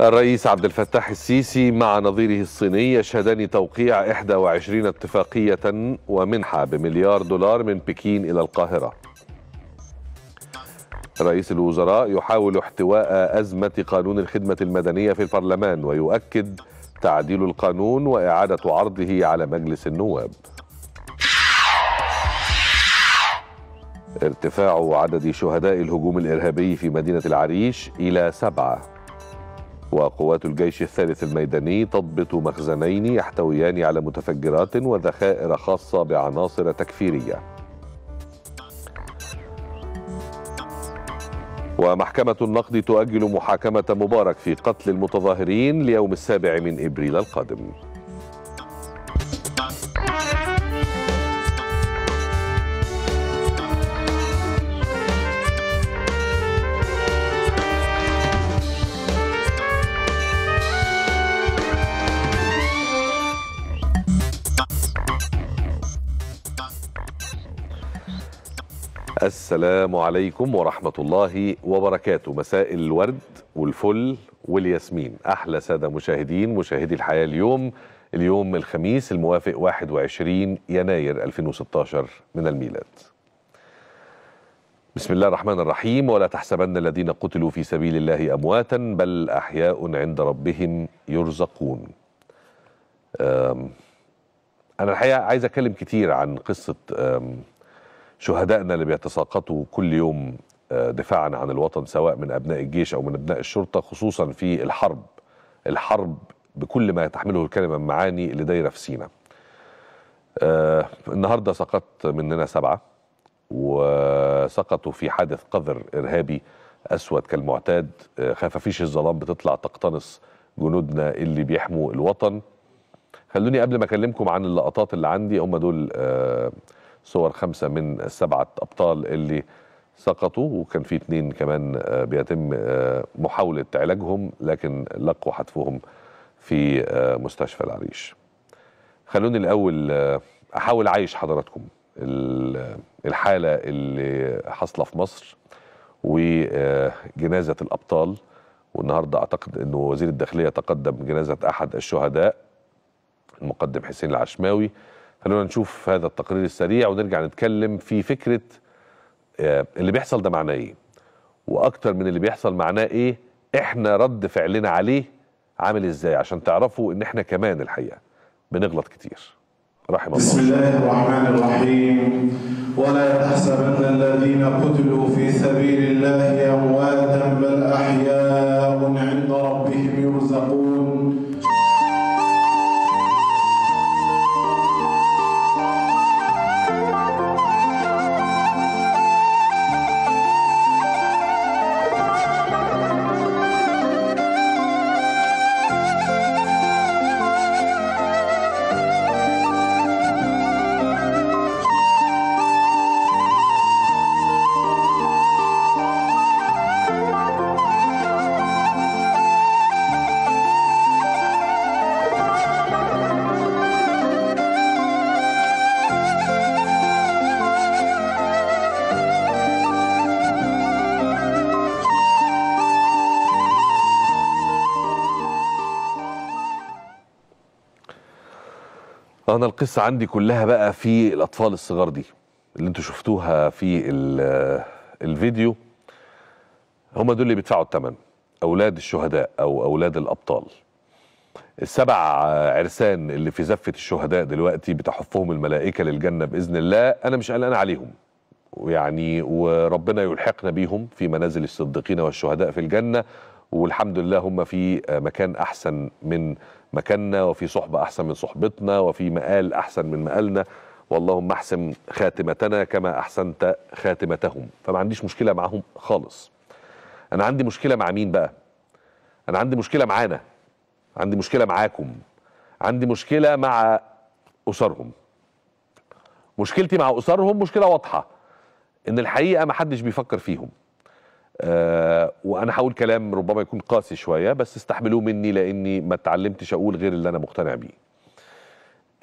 الرئيس عبد الفتاح السيسي مع نظيره الصيني يشهدان توقيع 21 اتفاقية ومنحة بمليار دولار من بكين إلى القاهرة رئيس الوزراء يحاول احتواء أزمة قانون الخدمة المدنية في البرلمان ويؤكد تعديل القانون وإعادة عرضه على مجلس النواب ارتفاع عدد شهداء الهجوم الإرهابي في مدينة العريش إلى سبعة وقوات الجيش الثالث الميداني تضبط مخزنين يحتويان على متفجرات وذخائر خاصة بعناصر تكفيرية ومحكمة النقد تؤجل محاكمة مبارك في قتل المتظاهرين ليوم السابع من إبريل القادم السلام عليكم ورحمة الله وبركاته مساء الورد والفل والياسمين أحلى سادة مشاهدين مشاهدي الحياة اليوم اليوم الخميس الموافق 21 يناير 2016 من الميلاد بسم الله الرحمن الرحيم ولا تحسبن الذين قتلوا في سبيل الله أمواتا بل أحياء عند ربهم يرزقون أنا الحقيقة عايز أتكلم كتير عن قصة شهدائنا اللي بيتساقطوا كل يوم آه، دفاعا عن الوطن سواء من أبناء الجيش أو من أبناء الشرطة خصوصا في الحرب الحرب بكل ما تحمله الكلمة من معاني اللي دايرة في سينا آه، النهاردة سقط مننا سبعة وسقطوا في حادث قذر إرهابي أسود كالمعتاد آه، خفافيش الظلام بتطلع تقتنص جنودنا اللي بيحموا الوطن خلوني قبل ما أكلمكم عن اللقطات اللي عندي هم دول آه صور خمسة من السبعة أبطال اللي سقطوا وكان في اثنين كمان آه، بيتم آه، محاولة علاجهم لكن لقوا حتفهم في آه، مستشفى العريش خلوني الأول أحاول أعيش حضراتكم الحالة اللي حاصلة في مصر وجنازة الأبطال والنهاردة أعتقد أنه وزير الداخلية تقدم جنازة أحد الشهداء المقدم حسين العشماوي خلونا نشوف هذا التقرير السريع ونرجع نتكلم في فكرة آه، اللي بيحصل ده معناه ايه واكتر من اللي بيحصل معناه ايه احنا رد فعلنا عليه عامل ازاي عشان تعرفوا ان احنا كمان الحقيقة بنغلط كتير رحم الله بسم الله الرحمن الرحيم ولا تحسبن الذين قتلوا في سبيل الله امواتا بل احياء عند ربهم يرزقون انا القصه عندي كلها بقى في الاطفال الصغار دي اللي انتوا شفتوها في الفيديو هم دول اللي بيدفعوا الثمن اولاد الشهداء او اولاد الابطال السبع عرسان اللي في زفه الشهداء دلوقتي بتحفهم الملائكه للجنه باذن الله انا مش قلقان عليهم ويعني وربنا يلحقنا بيهم في منازل الصديقين والشهداء في الجنه والحمد لله هم في مكان احسن من مكاننا وفي صحبة أحسن من صحبتنا وفي مقال أحسن من مقالنا واللهم احسن خاتمتنا كما أحسنت خاتمتهم فما عنديش مشكلة معهم خالص أنا عندي مشكلة مع مين بقى أنا عندي مشكلة معانا عندي مشكلة معاكم عندي مشكلة مع أسرهم مشكلتي مع أسرهم مشكلة واضحة إن الحقيقة ما حدش بيفكر فيهم آه، وانا هقول كلام ربما يكون قاسي شويه بس استحملوه مني لاني ما اتعلمتش اقول غير اللي انا مقتنع بيه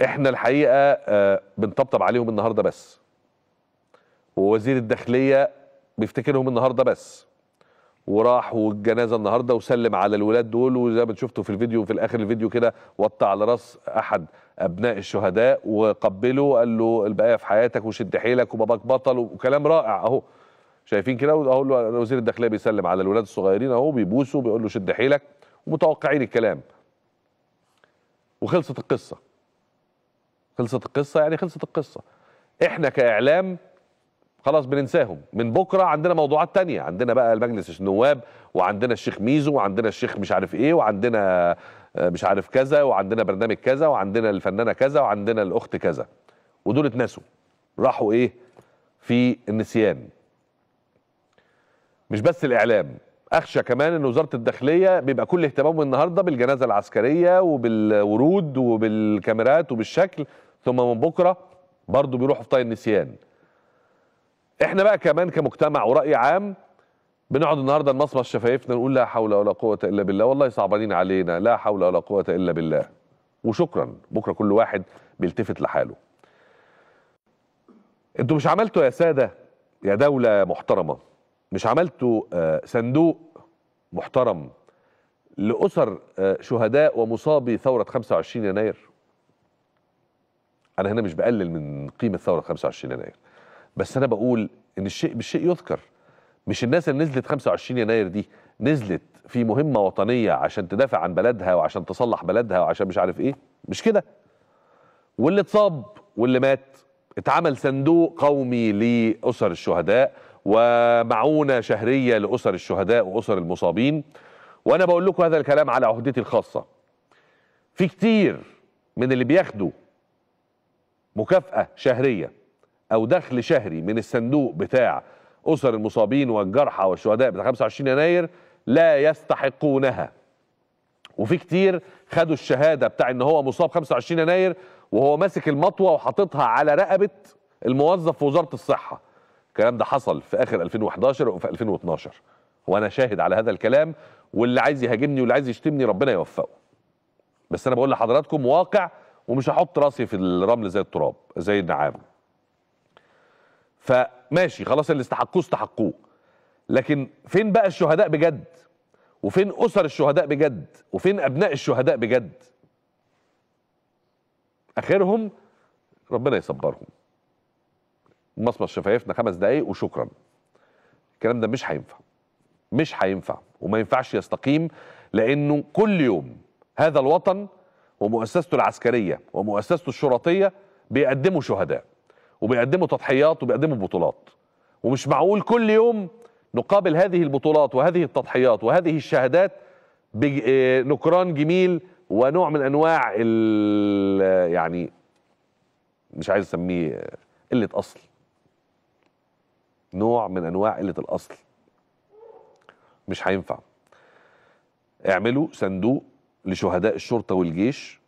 احنا الحقيقه آه بنطبطب عليهم النهارده بس ووزير الداخليه بيفتكرهم النهارده بس وراح والجنازه النهارده وسلم على الولاد دول وزي ما شفتوا في الفيديو في الاخر الفيديو كده وطى على راس احد ابناء الشهداء وقبله وقال له البقيه في حياتك وشد حيلك وباباك بطل وكلام رائع اهو شايفين كده اهو وزير الداخليه بيسلم على الولاد الصغيرين اهو بيبوسوا بيقول له شد حيلك ومتوقعين الكلام وخلصت القصه خلصت القصه يعني خلصت القصه احنا كاعلام خلاص بننساهم من بكره عندنا موضوعات تانية عندنا بقى المجلس النواب وعندنا الشيخ ميزو وعندنا الشيخ مش عارف ايه وعندنا آه، مش عارف كذا وعندنا برنامج كذا وعندنا الفنانه كذا وعندنا الاخت كذا ودول اتنسوا راحوا ايه في النسيان مش بس الاعلام اخشى كمان ان وزاره الداخليه بيبقى كل اهتمامه النهارده بالجنازه العسكريه وبالورود وبالكاميرات وبالشكل ثم من بكره برضه بيروحوا في طي النسيان احنا بقى كمان كمجتمع وراي عام بنقعد النهارده نمصمص شفايفنا نقول لا حول ولا قوه الا بالله والله صعبانين علينا لا حول ولا قوه الا بالله وشكرا بكره كل واحد بيلتفت لحاله انتوا مش عملتوا يا ساده يا دوله محترمه مش عملتوا آه، صندوق محترم لأسر آه، شهداء ومصابي ثورة 25 يناير أنا هنا مش بقلل من قيمة ثورة 25 يناير بس أنا بقول إن الشيء بالشيء يذكر مش الناس اللي نزلت 25 يناير دي نزلت في مهمة وطنية عشان تدافع عن بلدها وعشان تصلح بلدها وعشان مش عارف إيه مش كده واللي اتصاب واللي مات اتعمل صندوق قومي لأسر الشهداء ومعونة شهرية لأسر الشهداء وأسر المصابين وأنا بقول لكم هذا الكلام على عهدتي الخاصة في كتير من اللي بياخدوا مكافأة شهرية أو دخل شهري من الصندوق بتاع أسر المصابين والجرحى والشهداء بتاع 25 يناير لا يستحقونها وفي كتير خدوا الشهادة بتاع إن هو مصاب 25 يناير وهو ماسك المطوة وحاططها على رقبة الموظف في وزارة الصحة الكلام ده حصل في اخر 2011 وفي 2012 وانا شاهد على هذا الكلام واللي عايز يهاجمني واللي عايز يشتمني ربنا يوفقه بس انا بقول لحضراتكم واقع ومش هحط راسي في الرمل زي التراب زي النعام فماشي خلاص اللي استحقوه استحقوه لكن فين بقى الشهداء بجد وفين اسر الشهداء بجد وفين ابناء الشهداء بجد اخرهم ربنا يصبرهم مصمص شفايفنا خمس دقايق وشكرا الكلام ده مش هينفع مش هينفع وما ينفعش يستقيم لانه كل يوم هذا الوطن ومؤسسته العسكريه ومؤسسته الشرطيه بيقدموا شهداء وبيقدموا تضحيات وبيقدموا بطولات ومش معقول كل يوم نقابل هذه البطولات وهذه التضحيات وهذه الشهادات بنكران آه، جميل ونوع من انواع ال يعني مش عايز اسميه قله اصل نوع من انواع قله الاصل مش هينفع اعملوا صندوق لشهداء الشرطه والجيش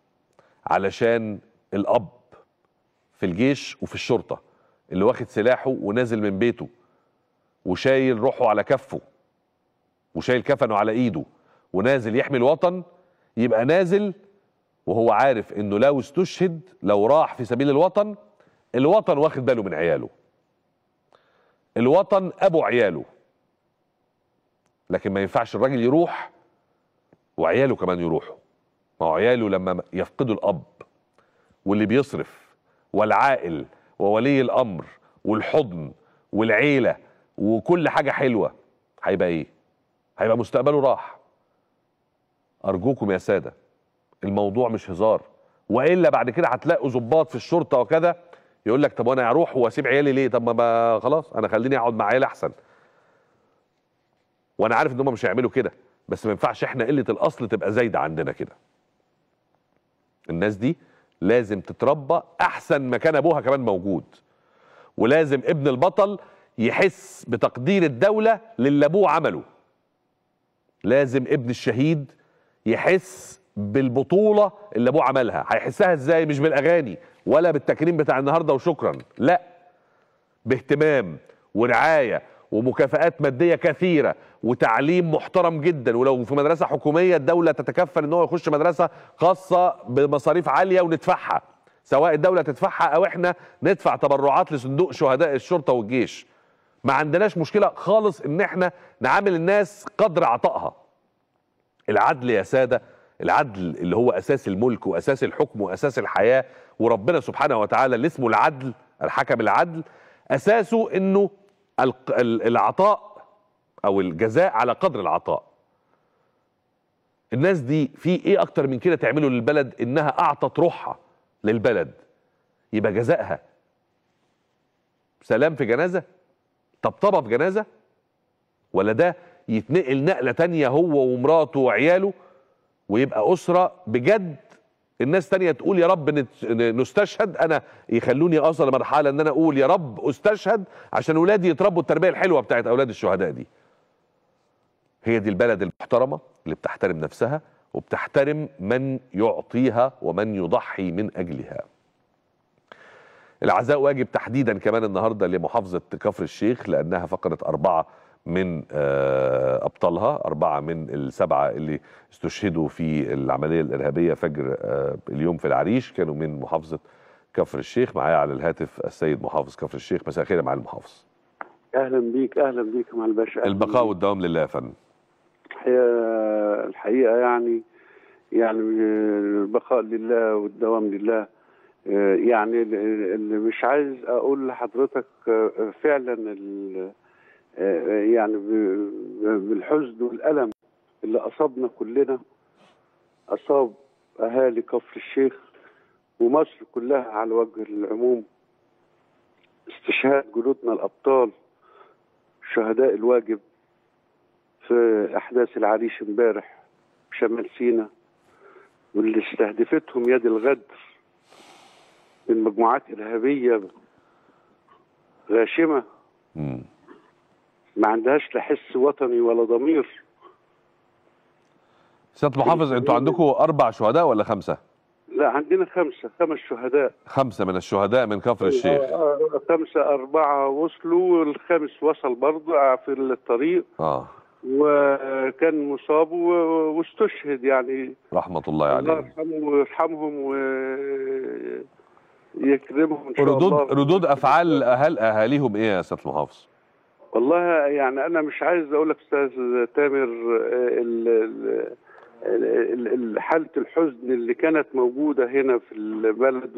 علشان الاب في الجيش وفي الشرطه اللي واخد سلاحه ونازل من بيته وشايل روحه على كفه وشايل كفنه على ايده ونازل يحمي الوطن يبقى نازل وهو عارف انه لو استشهد لو راح في سبيل الوطن الوطن واخد باله من عياله الوطن ابو عياله لكن ما ينفعش الراجل يروح وعياله كمان يروحوا ما هو عياله لما يفقدوا الاب واللي بيصرف والعائل وولي الامر والحضن والعيله وكل حاجه حلوه هيبقى ايه هيبقى مستقبله راح ارجوكم يا ساده الموضوع مش هزار والا بعد كده هتلاقوا ظباط في الشرطه وكذا يقول لك طب وانا اروح واسيب عيالي ليه طب ما خلاص انا خليني اقعد مع عيالي احسن وانا عارف ان هم مش هيعملوا كده بس ما ينفعش احنا قله الاصل تبقى زايده عندنا كده الناس دي لازم تتربى احسن ما كان ابوها كمان موجود ولازم ابن البطل يحس بتقدير الدوله للي ابوه عمله لازم ابن الشهيد يحس بالبطوله اللي ابوه عملها هيحسها ازاي مش بالاغاني ولا بالتكريم بتاع النهارده وشكرا لا باهتمام ورعايه ومكافآت ماديه كثيره وتعليم محترم جدا ولو في مدرسه حكوميه الدوله تتكفل ان هو يخش مدرسه خاصه بمصاريف عاليه وندفعها سواء الدوله تدفعها او احنا ندفع تبرعات لصندوق شهداء الشرطه والجيش ما عندناش مشكله خالص ان احنا نعامل الناس قدر عطائها العدل يا ساده العدل اللي هو اساس الملك واساس الحكم واساس الحياه وربنا سبحانه وتعالى اللي اسمه العدل الحكم العدل اساسه انه العطاء او الجزاء على قدر العطاء الناس دي في ايه اكتر من كده تعمله للبلد انها اعطت روحها للبلد يبقى جزائها سلام في جنازه طبطبه في جنازه ولا ده يتنقل نقله تانية هو ومراته وعياله ويبقى اسره بجد الناس تانية تقول يا رب نستشهد انا يخلوني اوصل لمرحله ان انا اقول يا رب استشهد عشان اولادي يتربوا التربيه الحلوه بتاعت اولاد الشهداء دي هي دي البلد المحترمه اللي بتحترم نفسها وبتحترم من يعطيها ومن يضحي من اجلها العزاء واجب تحديدا كمان النهارده لمحافظه كفر الشيخ لانها فقدت اربعه من آه، أبطالها أربعة من السبعة اللي استشهدوا في العملية الإرهابية فجر آه، اليوم في العريش كانوا من محافظة كفر الشيخ معايا على الهاتف السيد محافظ كفر الشيخ مساء الخير يا معالي المحافظ اهلا بيك اهلا بيك مع الباشا البقاء والدوام لله يا فندم الحقيقه يعني يعني البقاء لله والدوام لله آه، يعني اللي مش عايز اقول لحضرتك فعلا يعني بالحزن والألم اللي أصابنا كلنا أصاب أهالي كفر الشيخ ومصر كلها على وجه العموم استشهاد جنودنا الأبطال شهداء الواجب في أحداث العريش امبارح شمال سينا واللي استهدفتهم يد الغدر من مجموعات إرهابية غاشمة ما عندهاش لا حس وطني ولا ضمير سيادة المحافظ انتوا عندكم اربع شهداء ولا خمسه؟ لا عندنا خمسه خمس شهداء خمسه من الشهداء من كفر الشيخ آه، آه، خمسه اربعه وصلوا والخامس وصل برضه آه، في الطريق اه وكان مصاب واستشهد يعني رحمة الله عليه الله يرحمه ويرحمهم ويكرمهم ردود ردود افعال اهل اهاليهم ايه يا سياده المحافظ؟ والله يعني انا مش عايز اقول لك استاذ تامر آه، حاله الحزن اللي كانت موجوده هنا في البلد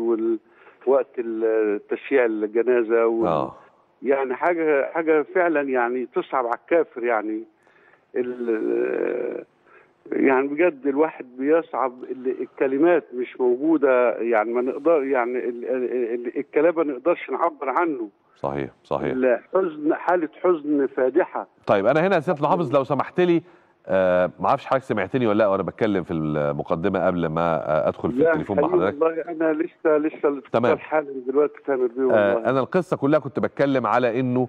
وقت تشييع الجنازه و آه. يعني حاجه حاجه فعلا يعني تصعب على الكافر يعني آه، يعني بجد الواحد بيصعب الكلمات مش موجوده يعني ما نقدر يعني الكلام ما نقدرش نعبر عنه صحيح صحيح الحزن حاله حزن فادحه طيب انا هنا يا سياده الحافظ لو سمحت لي آه ما اعرفش حضرتك سمعتني ولا لا وانا بتكلم في المقدمه قبل ما آه ادخل في التليفون مع حضرتك والله انا لسه لسه تمام حالي دلوقتي سامر بيه آه، والله آه انا القصه كلها كنت بتكلم على انه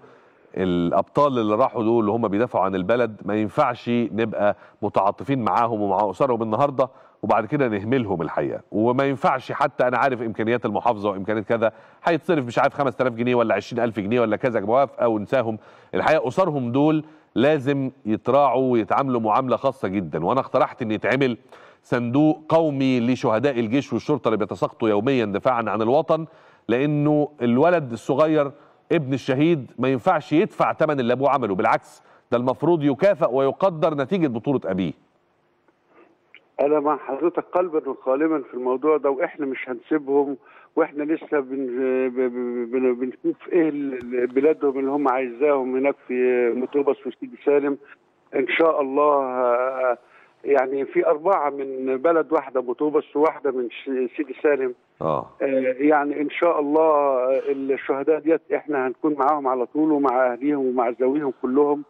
الابطال اللي راحوا دول اللي هم بيدافعوا عن البلد ما ينفعش نبقى متعاطفين معاهم ومع اسرهم النهارده وبعد كده نهملهم الحقيقه وما ينفعش حتى انا عارف امكانيات المحافظه وامكانيات كذا هيتصرف مش عارف 5000 جنيه ولا 20000 جنيه ولا كذا موافقه انساهم الحقيقه اسرهم دول لازم يتراعوا ويتعاملوا معامله خاصه جدا وانا اقترحت ان يتعمل صندوق قومي لشهداء الجيش والشرطه اللي بيتساقطوا يوميا دفاعا عن الوطن لانه الولد الصغير ابن الشهيد ما ينفعش يدفع ثمن اللي ابوه عمله بالعكس ده المفروض يكافئ ويقدر نتيجه بطوله ابيه انا مع حضرتك قلبا وقالبا في الموضوع ده واحنا مش هنسيبهم واحنا لسه بن بن بنشوف ايه بلادهم اللي هم عايزاهم هناك في مطربس وسيدي سالم ان شاء الله يعني في أربعة من بلد واحدة مطوبس وواحدة من سيدي سالم آه. آه. يعني إن شاء الله الشهداء ديت إحنا هنكون معاهم على طول ومع أهليهم ومع ذويهم كلهم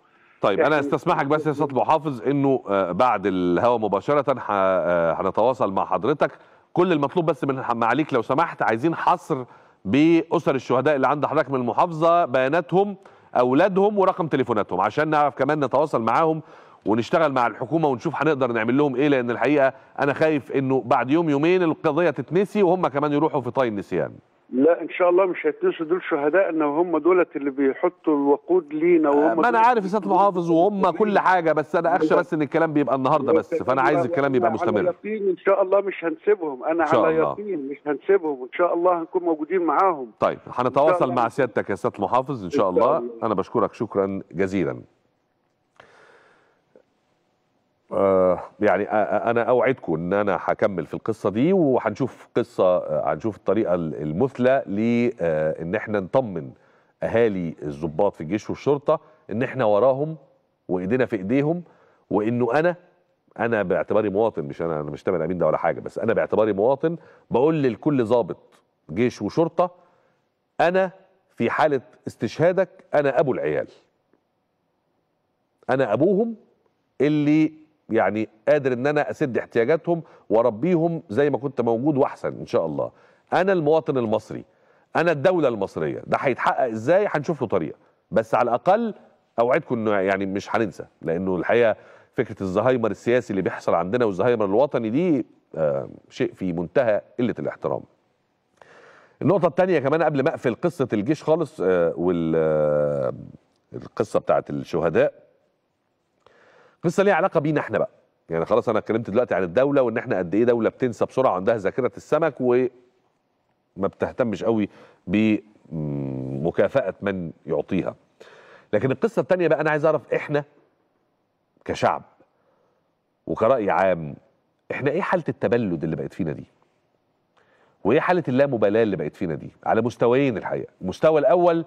طيب انا استسمحك بس يا استاذ محافظ انه آه، بعد الهوا مباشره آه، هنتواصل مع حضرتك كل المطلوب بس من معاليك لو سمحت عايزين حصر باسر الشهداء اللي عند حضرتك من المحافظه بياناتهم اولادهم ورقم تليفوناتهم عشان نعرف كمان نتواصل معاهم ونشتغل مع الحكومه ونشوف هنقدر نعمل لهم ايه لان الحقيقه انا خايف انه بعد يوم يومين القضيه تتنسي وهم كمان يروحوا في طي النسيان لا ان شاء الله مش هيتنسوا دول شهدائنا وهم دولت اللي بيحطوا الوقود لينا وهم ما انا عارف يا سياده المحافظ وهم كل حاجه بس انا اخشى بس ان الكلام بيبقى النهارده بس فانا عايز الكلام يبقى مستمر على يقين ان شاء الله مش هنسيبهم انا على يقين مش هنسيبهم ان شاء الله هنكون موجودين معاهم طيب هنتواصل مع سيادتك يا سياده المحافظ ان شاء الله انا بشكرك شكرا جزيلا آه، يعني آه، آه، انا اوعدكم ان انا هكمل في القصه دي وهنشوف قصه هنشوف الطريقه المثلى لان احنا نطمن اهالي الضباط في الجيش والشرطه ان احنا وراهم وايدينا في ايديهم وانه انا انا باعتباري مواطن مش انا انا مش تامر امين ده ولا حاجه بس انا باعتباري مواطن بقول لكل ضابط جيش وشرطه انا في حاله استشهادك انا ابو العيال انا ابوهم اللي يعني قادر ان انا اسد احتياجاتهم واربيهم زي ما كنت موجود واحسن ان شاء الله انا المواطن المصري انا الدوله المصريه ده هيتحقق ازاي هنشوف له طريقه بس على الاقل اوعدكم انه يعني مش هننسى لانه الحقيقه فكره الزهايمر السياسي اللي بيحصل عندنا والزهايمر الوطني دي آه، شيء في منتهى قله الاحترام النقطه الثانيه كمان قبل ما اقفل قصه الجيش خالص آه، وال آه، القصه بتاعت الشهداء قصه ليها علاقه بينا احنا بقى يعني خلاص انا اتكلمت دلوقتي عن الدوله وان احنا قد ايه دوله بتنسى بسرعه عندها ذاكره السمك وما بتهتمش قوي بمكافاه من يعطيها لكن القصه الثانيه بقى انا عايز اعرف احنا كشعب وكراي عام احنا ايه حاله التبلد اللي بقت فينا دي وايه حاله اللامبالاه اللي بقت فينا دي على مستويين الحقيقه المستوى الاول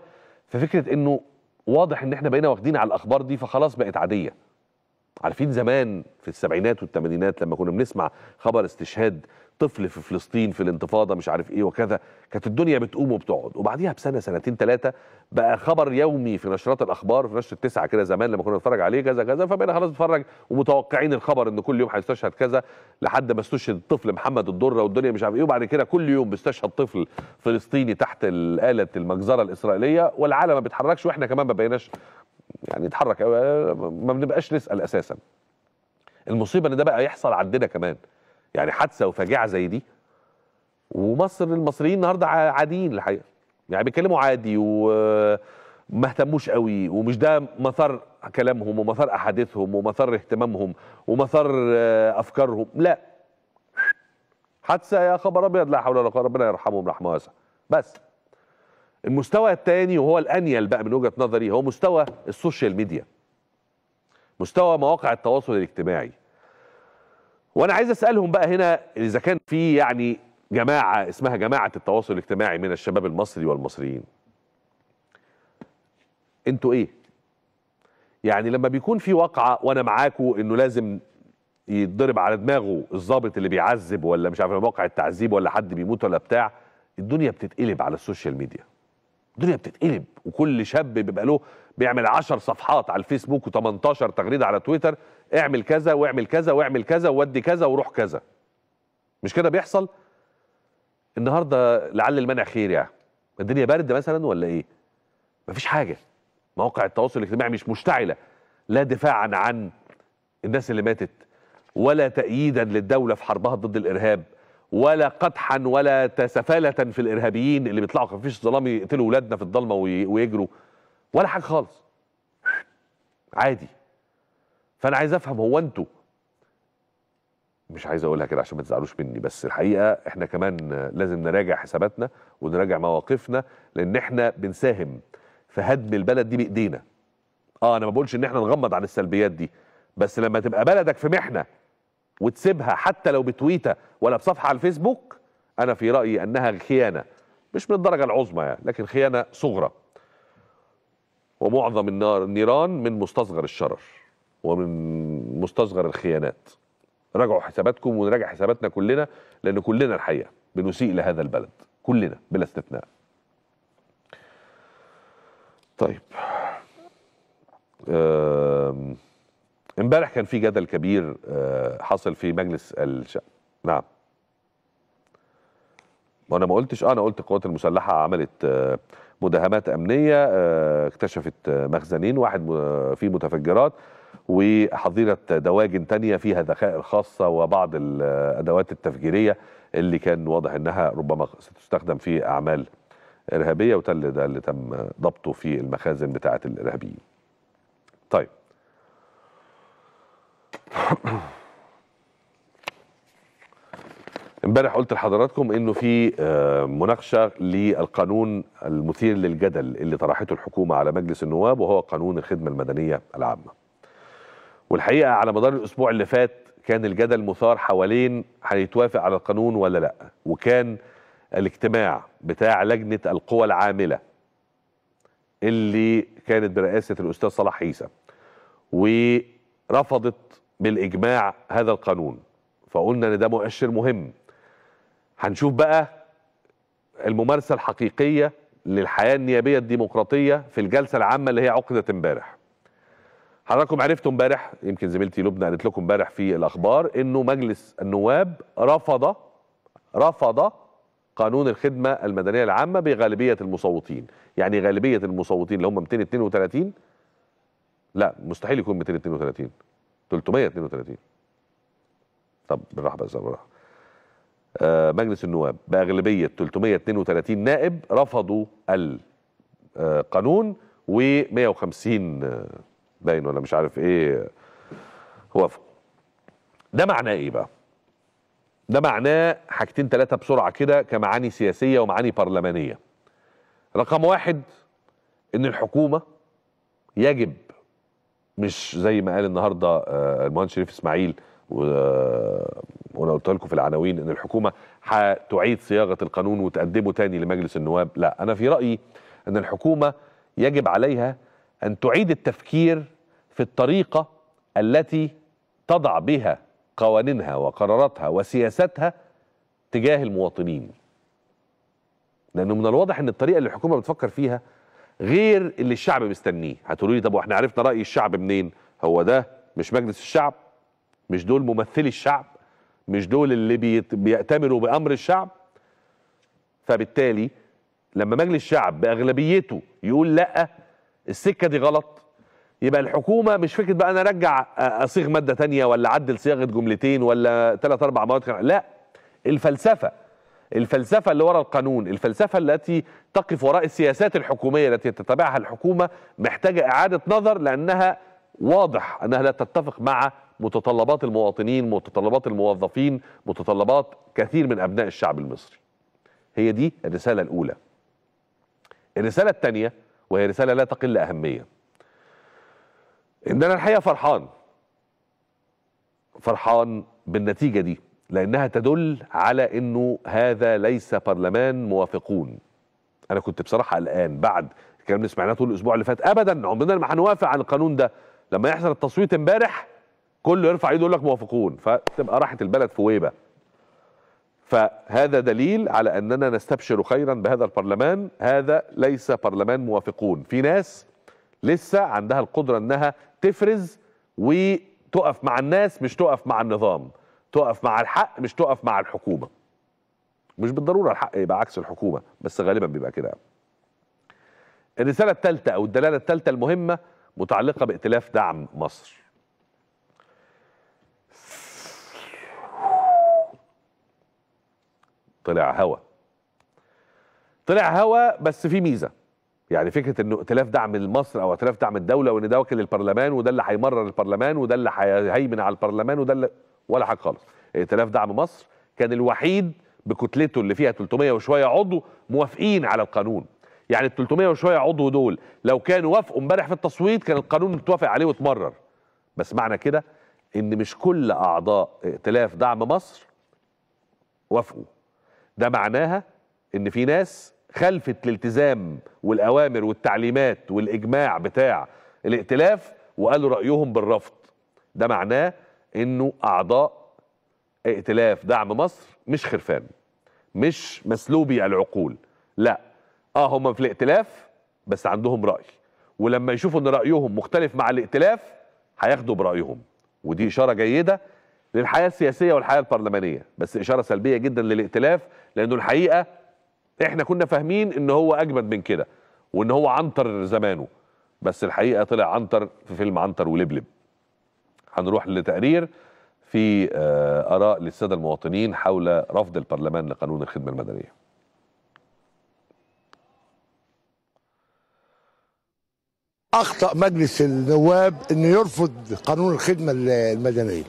في فكره انه واضح ان احنا بقينا واخدين على الاخبار دي فخلاص بقت عاديه عارفين زمان في السبعينات والثمانينات لما كنا بنسمع خبر استشهاد طفل في فلسطين في الانتفاضه مش عارف ايه وكذا كانت الدنيا بتقوم وبتقعد وبعديها بسنه سنتين ثلاثه بقى خبر يومي في نشرات الاخبار في نشره التسعة كده زمان لما كنا نتفرج عليه كذا كذا فبقينا خلاص نتفرج ومتوقعين الخبر ان كل يوم هيستشهد كذا لحد ما استشهد الطفل محمد الدره والدنيا مش عارف ايه وبعد كده كل يوم بيستشهد طفل فلسطيني تحت الآلة المجزره الاسرائيليه والعالم ما بيتحركش واحنا كمان ما بقيناش يعني يتحرك آه، ما بنبقاش نسال اساسا المصيبه ان ده بقى يحصل عندنا كمان يعني حادثه وفاجعه زي دي ومصر المصريين النهارده عاديين الحقيقه يعني بيتكلموا عادي وما اهتموش قوي ومش ده مسار كلامهم ومسار احاديثهم ومسار اهتمامهم ومسار آه، افكارهم لا حادثه يا خبر ابيض لا حول ولا قوه ربنا يرحمهم رحمه واسعه بس المستوى الثاني وهو الانيل بقى من وجهه نظري هو مستوى السوشيال ميديا مستوى مواقع التواصل الاجتماعي وانا عايز اسالهم بقى هنا اذا كان في يعني جماعه اسمها جماعه التواصل الاجتماعي من الشباب المصري والمصريين انتوا ايه يعني لما بيكون في واقعه وانا معاكوا انه لازم يتضرب على دماغه الضابط اللي بيعذب ولا مش عارف موقع التعذيب ولا حد بيموت ولا بتاع الدنيا بتتقلب على السوشيال ميديا الدنيا بتتقلب وكل شاب بيبقى له بيعمل 10 صفحات على الفيسبوك و18 تغريده على تويتر اعمل كذا واعمل كذا واعمل كذا وودي كذا وروح كذا مش كده بيحصل النهارده لعل المنع خير يعني الدنيا برد مثلا ولا ايه مفيش حاجه مواقع التواصل الاجتماعي مش مشتعله لا دفاعا عن الناس اللي ماتت ولا تأييدا للدولة في حربها ضد الإرهاب ولا قدحا ولا سفاله في الارهابيين اللي بيطلعوا خفيش الظلام يقتلوا اولادنا في الضلمه ويجروا ولا حاجه خالص عادي فانا عايز افهم هو انتوا مش عايز اقولها كده عشان ما تزعلوش مني بس الحقيقه احنا كمان لازم نراجع حساباتنا ونراجع مواقفنا لان احنا بنساهم في هدم البلد دي بايدينا اه انا ما بقولش ان احنا نغمض عن السلبيات دي بس لما تبقى بلدك في محنه وتسيبها حتى لو بتويته ولا بصفحه على الفيسبوك انا في رايي انها خيانه مش من الدرجه العظمى يعني لكن خيانه صغرى ومعظم النار النيران من مستصغر الشرر ومن مستصغر الخيانات راجعوا حساباتكم ونراجع حساباتنا كلنا لان كلنا الحقيقه بنسيء لهذا البلد كلنا بلا استثناء طيب أم امبارح كان في جدل كبير آه، حصل في مجلس الشعب نعم ما انا ما قلتش اه انا قلت القوات المسلحه عملت آه، مداهمات امنيه آه، اكتشفت مخزنين واحد فيه متفجرات وحظيره دواجن تانية فيها ذخائر خاصه وبعض الادوات التفجيريه اللي كان واضح انها ربما ستستخدم في اعمال ارهابيه وتل ده اللي تم ضبطه في المخازن بتاعه الارهابيين. طيب امبارح قلت لحضراتكم انه في آه، مناقشه للقانون المثير للجدل اللي طرحته الحكومه على مجلس النواب وهو قانون الخدمه المدنيه العامه. والحقيقه على مدار الاسبوع اللي فات كان الجدل مثار حوالين هيتوافق على القانون ولا لا وكان الاجتماع بتاع لجنه القوى العامله اللي كانت برئاسه الاستاذ صلاح عيسى ورفضت بالاجماع هذا القانون فقلنا ان ده مؤشر مهم هنشوف بقى الممارسه الحقيقيه للحياه النيابيه الديمقراطيه في الجلسه العامه اللي هي عقدت امبارح حضراتكم عرفتوا امبارح يمكن زميلتي لبنى قالت لكم امبارح في الاخبار انه مجلس النواب رفض رفض قانون الخدمه المدنيه العامه بغالبيه المصوتين يعني غالبيه المصوتين اللي هم 232 لا مستحيل يكون 232 332 طب بالراحه بس بالراحه مجلس النواب باغلبيه 332 نائب رفضوا القانون آه، و150 آه، باين ولا مش عارف ايه آه، وافقوا ده معناه ايه بقى؟ ده معناه حاجتين ثلاثه بسرعه كده كمعاني سياسيه ومعاني برلمانيه. رقم واحد ان الحكومه يجب مش زي ما قال النهارده آه، المهندس شريف اسماعيل آه، وانا قلت لكم في العناوين ان الحكومه هتعيد صياغه القانون وتقدمه تاني لمجلس النواب لا انا في رايي ان الحكومه يجب عليها ان تعيد التفكير في الطريقه التي تضع بها قوانينها وقراراتها وسياساتها تجاه المواطنين لانه من الواضح ان الطريقه اللي الحكومه بتفكر فيها غير اللي الشعب مستنيه هتقولوا لي طب واحنا عرفنا راي الشعب منين هو ده مش مجلس الشعب مش دول ممثلي الشعب مش دول اللي بيت... بيأتمروا بأمر الشعب فبالتالي لما مجلس الشعب بأغلبيته يقول لأ السكة دي غلط يبقى الحكومة مش فكرة بقى أنا أرجع أصيغ مادة تانية ولا أعدل صياغة جملتين ولا ثلاث أربع مواد لا الفلسفة الفلسفه اللي وراء القانون الفلسفه التي تقف وراء السياسات الحكوميه التي تتبعها الحكومه محتاجه اعاده نظر لانها واضح انها لا تتفق مع متطلبات المواطنين متطلبات الموظفين متطلبات كثير من ابناء الشعب المصري هي دي الرساله الاولى الرساله الثانيه وهي رساله لا تقل اهميه ان انا الحقيقه فرحان فرحان بالنتيجه دي لأنها تدل على أنه هذا ليس برلمان موافقون أنا كنت بصراحة قلقان بعد الكلام اللي سمعناه طول الأسبوع اللي فات أبدا عمرنا ما هنوافق على القانون ده لما يحصل التصويت امبارح كله يرفع ايده يقول لك موافقون فتبقى راحت البلد في ويبه فهذا دليل على اننا نستبشر خيرا بهذا البرلمان هذا ليس برلمان موافقون في ناس لسه عندها القدره انها تفرز وتقف مع الناس مش تقف مع النظام تقف مع الحق مش تقف مع الحكومه مش بالضروره الحق يبقى عكس الحكومه بس غالبا بيبقى كده الرساله الثالثه او الدلاله الثالثه المهمه متعلقه بائتلاف دعم مصر طلع هوا طلع هوا بس في ميزه يعني فكره انه ائتلاف دعم لمصر او ائتلاف دعم الدوله وان ده وكل البرلمان وده اللي هيمرر البرلمان وده اللي هيهيمن على البرلمان وده اللي ولا حاجه خالص ائتلاف دعم مصر كان الوحيد بكتلته اللي فيها 300 وشويه عضو موافقين على القانون يعني ال 300 وشويه عضو دول لو كانوا وافقوا امبارح في التصويت كان القانون اتوافق عليه واتمرر بس معنى كده ان مش كل اعضاء ائتلاف دعم مصر وافقوا ده معناها ان في ناس خلفت الالتزام والاوامر والتعليمات والاجماع بتاع الائتلاف وقالوا رايهم بالرفض ده معناه انه اعضاء ائتلاف دعم مصر مش خرفان مش مسلوبي العقول لا اه هم في الائتلاف بس عندهم راي ولما يشوفوا ان رايهم مختلف مع الائتلاف هياخدوا برايهم ودي اشاره جيده للحياه السياسيه والحياه البرلمانيه بس اشاره سلبيه جدا للائتلاف لانه الحقيقه احنا كنا فاهمين ان هو اجمد من كده وان هو عنتر زمانه بس الحقيقه طلع عنتر في فيلم عنتر ولبلب هنروح لتقرير في آه، آراء للسادة المواطنين حول رفض البرلمان لقانون الخدمة المدنية اخطا مجلس النواب انه يرفض قانون الخدمه المدنيه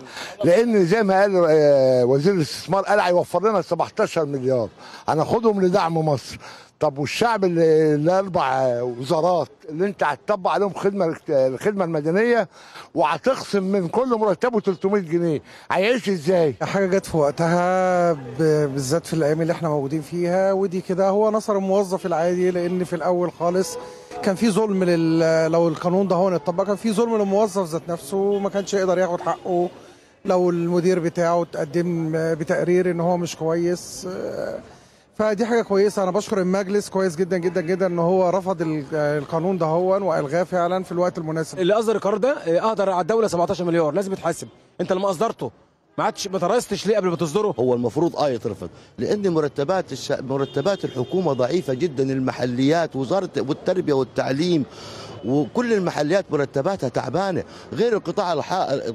لان زي ما قال آه، وزير الاستثمار قال هيوفر لنا 17 مليار هناخدهم لدعم مصر طب والشعب اللي الاربع وزارات اللي انت هتطبق عليهم خدمه الخدمه المدنيه وهتخصم من كل مرتبه 300 جنيه هيعيش ازاي؟ حاجه جت في وقتها بالذات في الايام اللي احنا موجودين فيها ودي كده هو نصر الموظف العادي لان في الاول خالص كان في ظلم لل... لو القانون ده هو اتطبق كان في ظلم للموظف ذات نفسه وما كانش يقدر ياخد حقه لو المدير بتاعه تقدم بتقرير ان هو مش كويس فدي حاجه كويسه انا بشكر المجلس كويس جدا جدا جدا ان هو رفض القانون ده هو والغاه فعلا في الوقت المناسب اللي اصدر القرار ده آه، اقدر على الدوله 17 مليار لازم يتحاسب انت لما اصدرته ما عادش ما ترستش ليه قبل ما تصدره هو المفروض اه يترفض لان مرتبات الش... مرتبات الحكومه ضعيفه جدا المحليات وزاره والتربيه والتعليم وكل المحليات مرتباتها تعبانه غير القطاع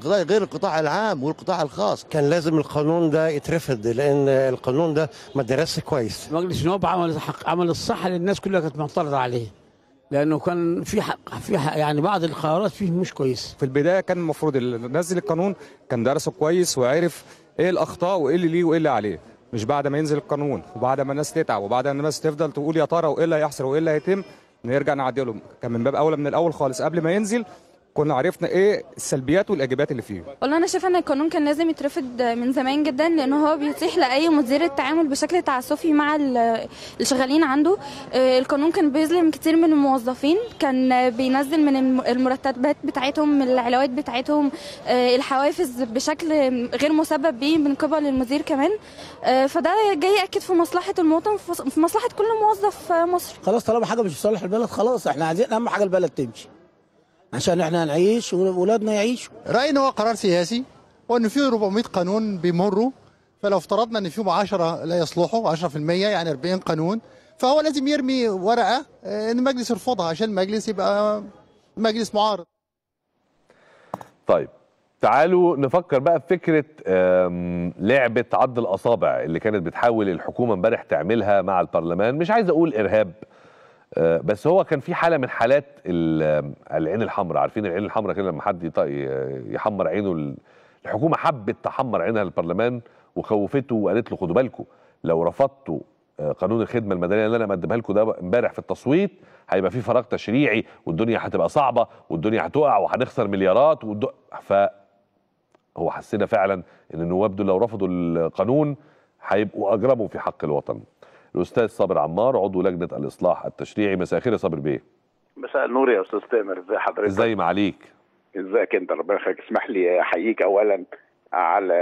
غير القطاع العام والقطاع الخاص كان لازم القانون ده يترفض لان القانون ده ما درسش كويس مجلس النواب عمل عمل الصح للناس كلها كانت معترضه عليه لانه كان في حق في حق يعني بعض القرارات فيه مش كويس في البدايه كان المفروض اللي نزل القانون كان درسه كويس وعرف ايه الاخطاء وايه اللي ليه وايه اللي عليه مش بعد ما ينزل القانون وبعد ما الناس تتعب وبعد ما الناس تفضل تقول يا ترى وايه اللي هيحصل وايه اللي هيتم نرجع نعدلهم كان من باب اولى من الاول خالص قبل ما ينزل كنا عرفنا ايه السلبيات والايجابيات اللي فيه والله انا شايفه ان القانون كان لازم يترفض من زمان جدا لان هو بيتيح لاي مدير التعامل بشكل تعسفي مع الشغالين عنده آه، القانون كان بيظلم كتير من الموظفين كان بينزل من المرتبات بتاعتهم العلاوات بتاعتهم آه، الحوافز بشكل غير مسبب به من قبل المدير كمان آه، فده جاي اكيد في مصلحه المواطن في مصلحه كل موظف مصر خلاص طالما حاجه مش في صالح البلد خلاص احنا عايزين اهم حاجه البلد تمشي عشان احنا نعيش واولادنا يعيشوا رايي ان هو قرار سياسي وان في 400 قانون بيمروا فلو افترضنا ان فيهم 10 لا يصلحوا 10% يعني 40 قانون فهو لازم يرمي ورقه آه، ان المجلس يرفضها عشان المجلس يبقى مجلس معارض طيب تعالوا نفكر بقى في فكره لعبه عض الاصابع اللي كانت بتحاول الحكومه امبارح تعملها مع البرلمان مش عايز اقول ارهاب آه، بس هو كان في حاله من حالات العين الحمراء عارفين العين الحمراء كده لما حد يحمر عينه الحكومه حبت تحمر عينها البرلمان وخوفته وقالت له خدوا بالكم لو رفضتوا آه، قانون الخدمه المدنيه اللي انا مقدمها لكم ده امبارح في التصويت هيبقى في فراغ تشريعي والدنيا هتبقى صعبه والدنيا هتقع وهنخسر مليارات ف هو حسينا فعلا ان النواب دول لو رفضوا القانون هيبقوا اجرموا في حق الوطن الاستاذ صابر عمار عضو لجنه الاصلاح التشريعي مساء الخير يا صابر بيه مساء النور يا استاذ تامر ازي حضرتك ازي معاليك ازيك انت ربنا يخليك اسمح لي احييك اولا على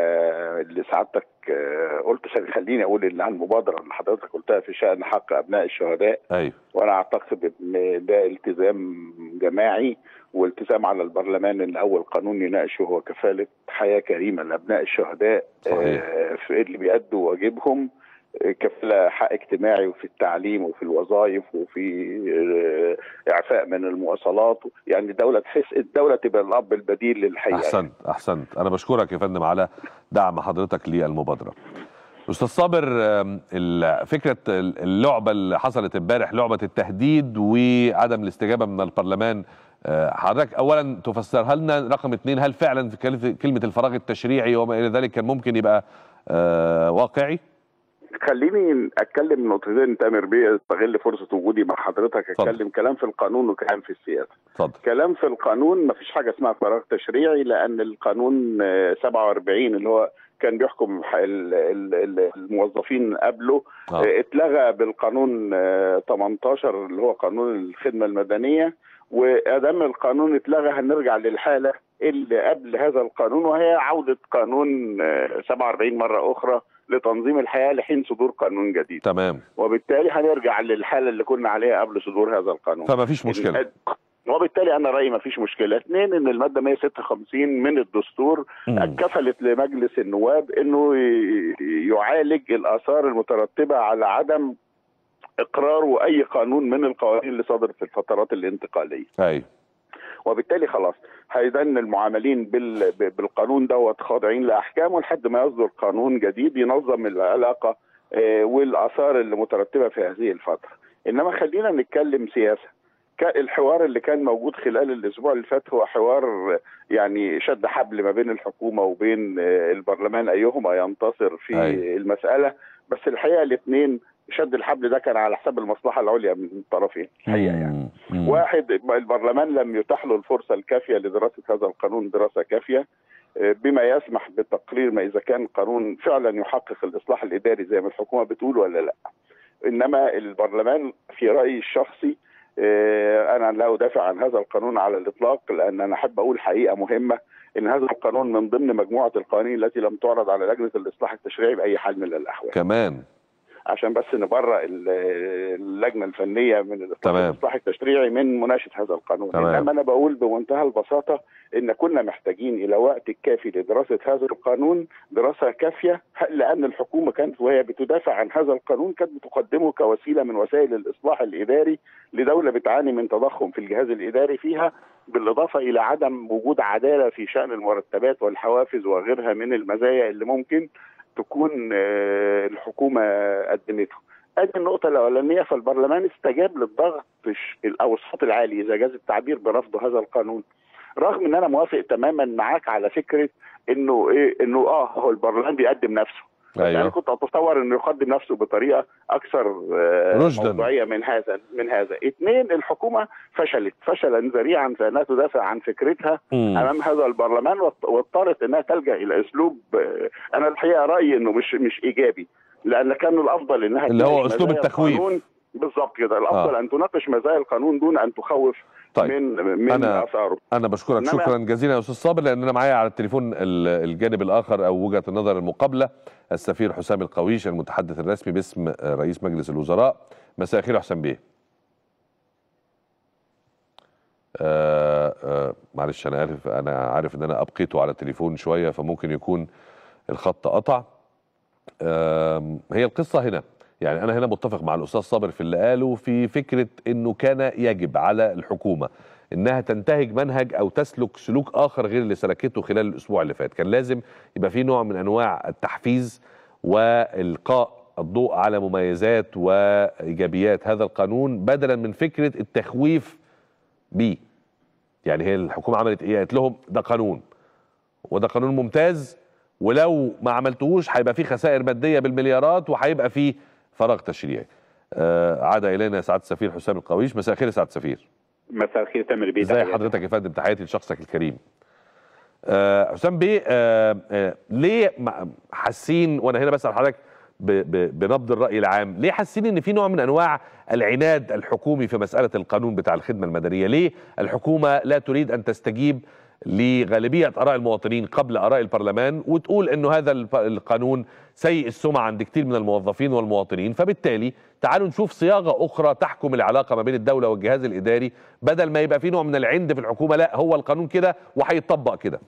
اللي سعادتك آه، قلت خليني اقول اللي عن المبادره اللي حضرتك قلتها في شان حق ابناء الشهداء ايوه وانا اعتقد ان ده التزام جماعي والتزام على البرلمان ان اول قانون يناقشه هو كفاله حياه كريمه لابناء الشهداء صحيح. آه، في اللي بيأدوا واجبهم كفلة حق اجتماعي وفي التعليم وفي الوظائف وفي آه، اعفاء من المواصلات يعني الدوله تحس الدوله تبقى الاب البديل للحقيقه احسنت احسنت انا بشكرك يا فندم على دعم حضرتك للمبادره استاذ صابر فكره اللعبه اللي حصلت امبارح لعبه التهديد وعدم الاستجابه من البرلمان آه، حضرتك اولا تفسرها لنا رقم اثنين هل فعلا في كلمه الفراغ التشريعي وما الى ذلك كان ممكن يبقى آه، واقعي؟ خليني اتكلم نقطتين تامر بيه استغل فرصه وجودي مع حضرتك اتكلم فضل. كلام في القانون وكلام في السياسه فضل. كلام في القانون ما فيش حاجه اسمها فراغ تشريعي لان القانون 47 آه، اللي هو كان بيحكم الموظفين قبله آه. آه، اتلغى بالقانون 18 آه، اللي هو قانون الخدمه المدنيه وادام القانون اتلغى هنرجع للحاله اللي قبل هذا القانون وهي عوده قانون 47 مره اخرى لتنظيم الحياه لحين صدور قانون جديد تمام وبالتالي هنرجع للحاله اللي كنا عليها قبل صدور هذا القانون فما فيش مشكله وبالتالي انا رايي ما فيش مشكله اثنين ان الماده 156 من الدستور كفلت لمجلس النواب انه يعالج الاثار المترتبه على عدم اقراره اي قانون من القوانين اللي صدرت في الفترات الانتقاليه ايوه وبالتالي خلاص هيدن المعاملين بالقانون دوت خاضعين لاحكامه لحد ما يصدر قانون جديد ينظم العلاقه آه، والاثار اللي مترتبه في هذه الفتره انما خلينا نتكلم سياسه الحوار اللي كان موجود خلال الاسبوع اللي فات هو حوار يعني شد حبل ما بين الحكومه وبين آه، البرلمان ايهما ينتصر في أي. أيوة. المساله بس الحقيقه الاثنين شد الحبل ده كان على حساب المصلحه العليا من الطرفين الحقيقه يعني مم. واحد البرلمان لم يتاح له الفرصه الكافيه لدراسه هذا القانون دراسه كافيه آه، بما يسمح بتقرير ما اذا كان قانون فعلا يحقق الاصلاح الاداري زي ما الحكومه بتقول ولا لا انما البرلمان في رايي الشخصي آه، انا لا ادافع عن هذا القانون على الاطلاق لان انا احب اقول حقيقه مهمه ان هذا القانون من ضمن مجموعه القوانين التي لم تعرض على لجنه الاصلاح التشريعي باي حال من الاحوال كمان عشان بس نبرأ اللجنه الفنيه من الاصلاح التشريعي من مناقشه هذا القانون تمام. انما انا بقول بمنتهى البساطه ان كنا محتاجين الى وقت كافي لدراسه هذا القانون دراسه كافيه لان الحكومه كانت وهي بتدافع عن هذا القانون كانت بتقدمه كوسيله من وسائل الاصلاح الاداري لدوله بتعاني من تضخم في الجهاز الاداري فيها بالاضافه الى عدم وجود عداله في شان المرتبات والحوافز وغيرها من المزايا اللي ممكن تكون آه، الحكومه قدمته ادي النقطه الاولانيه فالبرلمان استجاب للضغط او الصوت العالي اذا جاز التعبير برفض هذا القانون رغم ان انا موافق تماما معاك على فكره انه ايه انه اه هو البرلمان بيقدم نفسه يعني أيوة. يعني كنت اتصور انه يقدم نفسه بطريقه اكثر آه، رشدا موضوعيه من هذا من هذا اثنين الحكومه فشلت فشلا ذريعا في انها تدافع عن فكرتها مم. امام هذا البرلمان واضطرت انها تلجا الى اسلوب آه، انا الحقيقه رايي انه مش مش ايجابي لان كان الافضل انها اللي هو اسلوب التخويف بالظبط كده آه. الافضل آه. ان تناقش مزايا القانون دون ان تخوف طيب من من أنا اثاره انا بشكرك شكرا جزيلا يا استاذ صابر لان انا معايا على التليفون الجانب الاخر او وجهه النظر المقابله السفير حسام القويش المتحدث الرسمي باسم رئيس مجلس الوزراء مساء الخير يا حسام بيه آه آه معلش انا عارف انا عارف ان انا ابقيته على التليفون شويه فممكن يكون الخط قطع آه هي القصه هنا يعني انا هنا متفق مع الاستاذ صابر في اللي قاله في فكره انه كان يجب على الحكومه انها تنتهج منهج او تسلك سلوك اخر غير اللي سلكته خلال الاسبوع اللي فات كان لازم يبقى في نوع من انواع التحفيز والقاء الضوء على مميزات وايجابيات هذا القانون بدلا من فكره التخويف بيه يعني هي الحكومه عملت ايه قالت لهم ده قانون وده قانون ممتاز ولو ما عملتوش هيبقى فيه خسائر ماديه بالمليارات وهيبقى فيه فراغ تشريعي آه، عاد الينا سعاده السفير حسام القويش مساء الخير يا سعاده السفير مساء الخير تامر بيه ازي حضرتك يا فندم تحياتي لشخصك الكريم آه، حسام بيه آه، ليه حاسين وانا هنا بسال حضرتك بنبض الراي العام ليه حاسين ان في نوع من انواع العناد الحكومي في مساله القانون بتاع الخدمه المدنيه ليه الحكومه لا تريد ان تستجيب لغالبيه اراء المواطنين قبل اراء البرلمان وتقول انه هذا القانون سيء السمعة عند كتير من الموظفين والمواطنين فبالتالي تعالوا نشوف صياغة أخرى تحكم العلاقة ما بين الدولة والجهاز الإداري بدل ما يبقى في نوع من العند في الحكومة لا هو القانون كده وهيطبق كده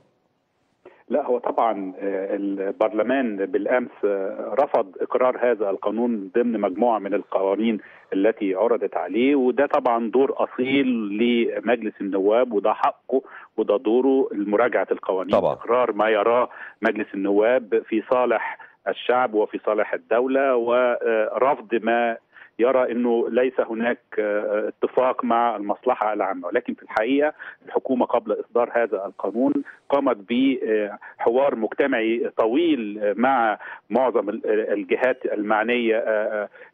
لا هو طبعا آه، البرلمان بالامس آه، رفض اقرار هذا القانون ضمن مجموعه من القوانين التي عرضت عليه وده طبعا دور اصيل لمجلس النواب وده حقه وده دوره لمراجعه القوانين طبعا. اقرار ما يراه مجلس النواب في صالح الشعب وفي صالح الدولة ورفض ما يرى انه ليس هناك آه، اتفاق مع المصلحه العامه ولكن في الحقيقه الحكومه قبل اصدار هذا القانون قامت بحوار مجتمعي طويل آه، مع معظم آه، الجهات المعنيه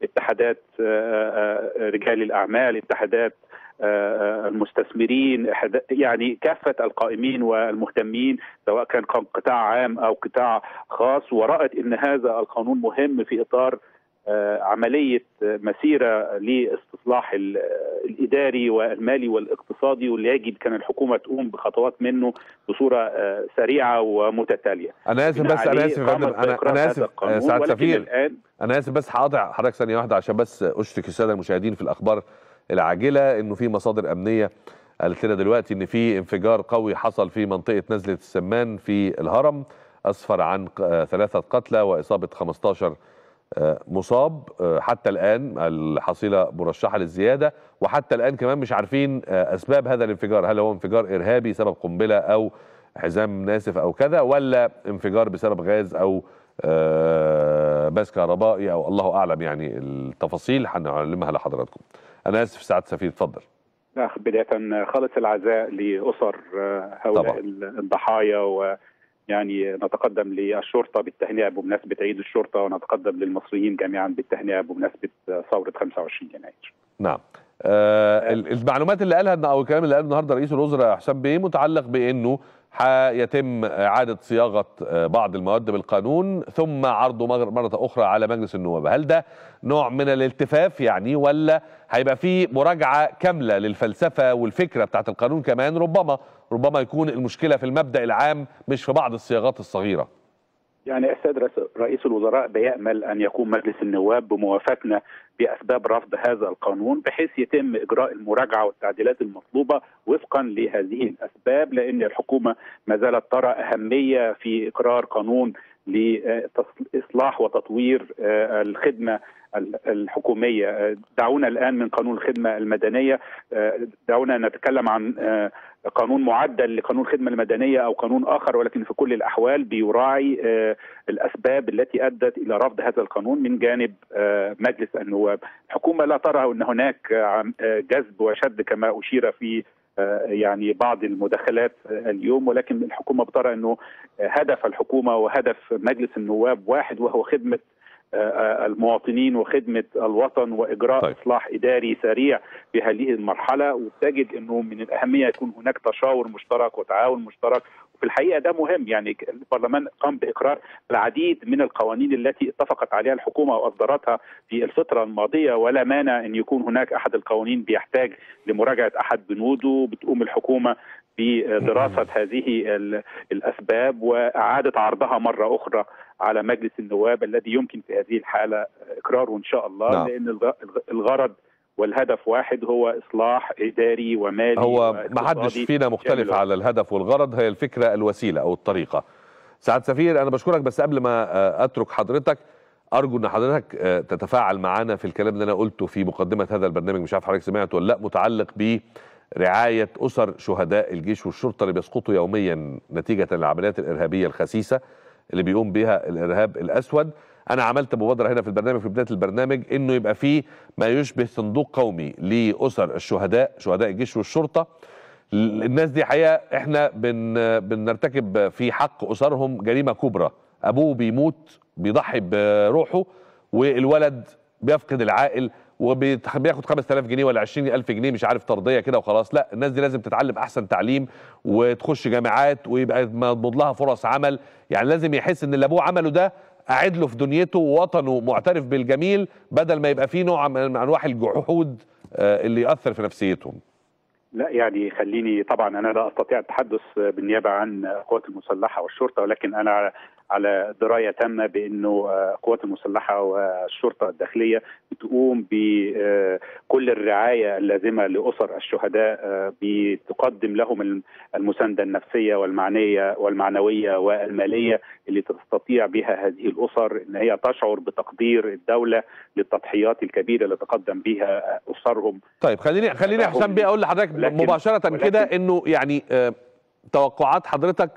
اتحادات رجال الاعمال اتحادات المستثمرين يعني كافة القائمين والمهتمين سواء كان قطاع عام أو قطاع خاص ورأت أن هذا القانون مهم في إطار آه، عملية آه، مسيرة لاستصلاح الإداري والمالي والاقتصادي واللي يجب كان الحكومة تقوم بخطوات منه بصورة آه، سريعة ومتتالية أنا آسف بس أنا آسف أنا, أنا آسف سعد سفير أنا آسف بس هقاطع حضرتك ثانية واحدة عشان بس أشرك السادة المشاهدين في الأخبار العاجله انه في مصادر امنيه قالت لنا دلوقتي ان في انفجار قوي حصل في منطقه نزله السمان في الهرم اسفر عن ثلاثه قتلى واصابه 15 آه، مصاب آه، حتى الان الحصيله مرشحه للزياده وحتى الان كمان مش عارفين آه، اسباب هذا الانفجار هل هو انفجار ارهابي سبب قنبله او حزام ناسف او كذا ولا انفجار بسبب غاز او بس كهربائي او الله اعلم يعني التفاصيل هنعلمها لحضراتكم انا اسف سعاده سفير اتفضل نعم، بدايه خالص العزاء لاسر آه، هؤلاء الضحايا و يعني نتقدم للشرطة بالتهنئة بمناسبة عيد الشرطة ونتقدم للمصريين جميعا بالتهنئة بمناسبة ثورة 25 يناير نعم آه المعلومات اللي قالها او الكلام اللي قاله النهارده رئيس الوزراء حسام بيه متعلق بانه حيتم إعادة صياغة آه، بعض المواد بالقانون ثم عرضه مرة أخرى على مجلس النواب هل ده نوع من الالتفاف يعني ولا هيبقى في مراجعة كاملة للفلسفة والفكرة بتاعت القانون كمان ربما ربما يكون المشكلة في المبدأ العام مش في بعض الصياغات الصغيرة يعني السيد رئيس الوزراء بيأمل أن يقوم مجلس النواب بموافاتنا بأسباب رفض هذا القانون بحيث يتم إجراء المراجعة والتعديلات المطلوبة وفقا لهذه الأسباب لأن الحكومة ما زالت ترى أهمية في إقرار قانون لإصلاح وتطوير آه، الخدمة الحكوميه آه، دعونا الان من قانون الخدمه المدنيه آه، دعونا نتكلم عن آه، قانون معدل لقانون الخدمه المدنيه او قانون اخر ولكن في كل الاحوال بيراعي الاسباب التي ادت الى رفض هذا القانون من جانب مجلس النواب الحكومه لا ترى ان هناك جذب وشد كما اشير في يعني بعض المداخلات اليوم ولكن الحكومه بترى انه هدف الحكومه وهدف مجلس النواب واحد وهو خدمه المواطنين وخدمه الوطن واجراء طيب. اصلاح اداري سريع في هذه المرحله وتجد انه من الاهميه يكون هناك تشاور مشترك وتعاون مشترك وفي الحقيقه ده مهم يعني البرلمان قام باقرار العديد من القوانين التي اتفقت عليها الحكومه واصدرتها في الفتره الماضيه ولا مانع ان يكون هناك احد القوانين بيحتاج لمراجعه احد بنوده بتقوم الحكومه بدراسه هذه الاسباب واعاده عرضها مره اخرى على مجلس النواب الذي يمكن في هذه الحاله اقراره ان شاء الله نعم. لان الغرض والهدف واحد هو اصلاح اداري ومالي هو ما حدش فينا مختلف على الهدف والغرض هي الفكره الوسيله او الطريقه سعد سفير انا بشكرك بس قبل ما آه، اترك حضرتك ارجو ان حضرتك آه، تتفاعل معنا في الكلام اللي انا قلته في مقدمه هذا البرنامج مش عارف حضرتك سمعته ولا لا متعلق ب رعاية أسر شهداء الجيش والشرطة اللي بيسقطوا يوميا نتيجة العمليات الإرهابية الخسيسة اللي بيقوم بيها الارهاب الاسود انا عملت مبادره هنا في البرنامج في بدايه البرنامج انه يبقى فيه ما يشبه صندوق قومي لاسر الشهداء شهداء الجيش والشرطه الناس دي حقيقه احنا بن بنرتكب في حق اسرهم جريمه كبرى ابوه بيموت بيضحي بروحه والولد بيفقد العائل وبياخد 5000 جنيه ولا 20000 جنيه مش عارف طرديه كده وخلاص لا الناس دي لازم تتعلم احسن تعليم وتخش جامعات ويبقى مضبوط لها فرص عمل يعني لازم يحس ان اللي ابوه عمله ده اعد له في دنيته ووطنه معترف بالجميل بدل ما يبقى فيه نوع من انواع الجحود آه، اللي ياثر في نفسيتهم لا يعني خليني طبعا انا لا استطيع التحدث بالنيابه عن القوات المسلحه والشرطه ولكن انا على درايه تامه بانه آه، القوات المسلحه والشرطه الداخليه بتقوم بكل الرعايه اللازمه لاسر الشهداء آه، بتقدم لهم المسانده النفسيه والمعنيه والمعنويه والماليه اللي تستطيع بها هذه الاسر ان هي تشعر بتقدير الدوله للتضحيات الكبيره اللي تقدم بها آه، اسرهم طيب خليني خليني حسام بيه اقول لحضرتك مباشره كده انه يعني توقعات حضرتك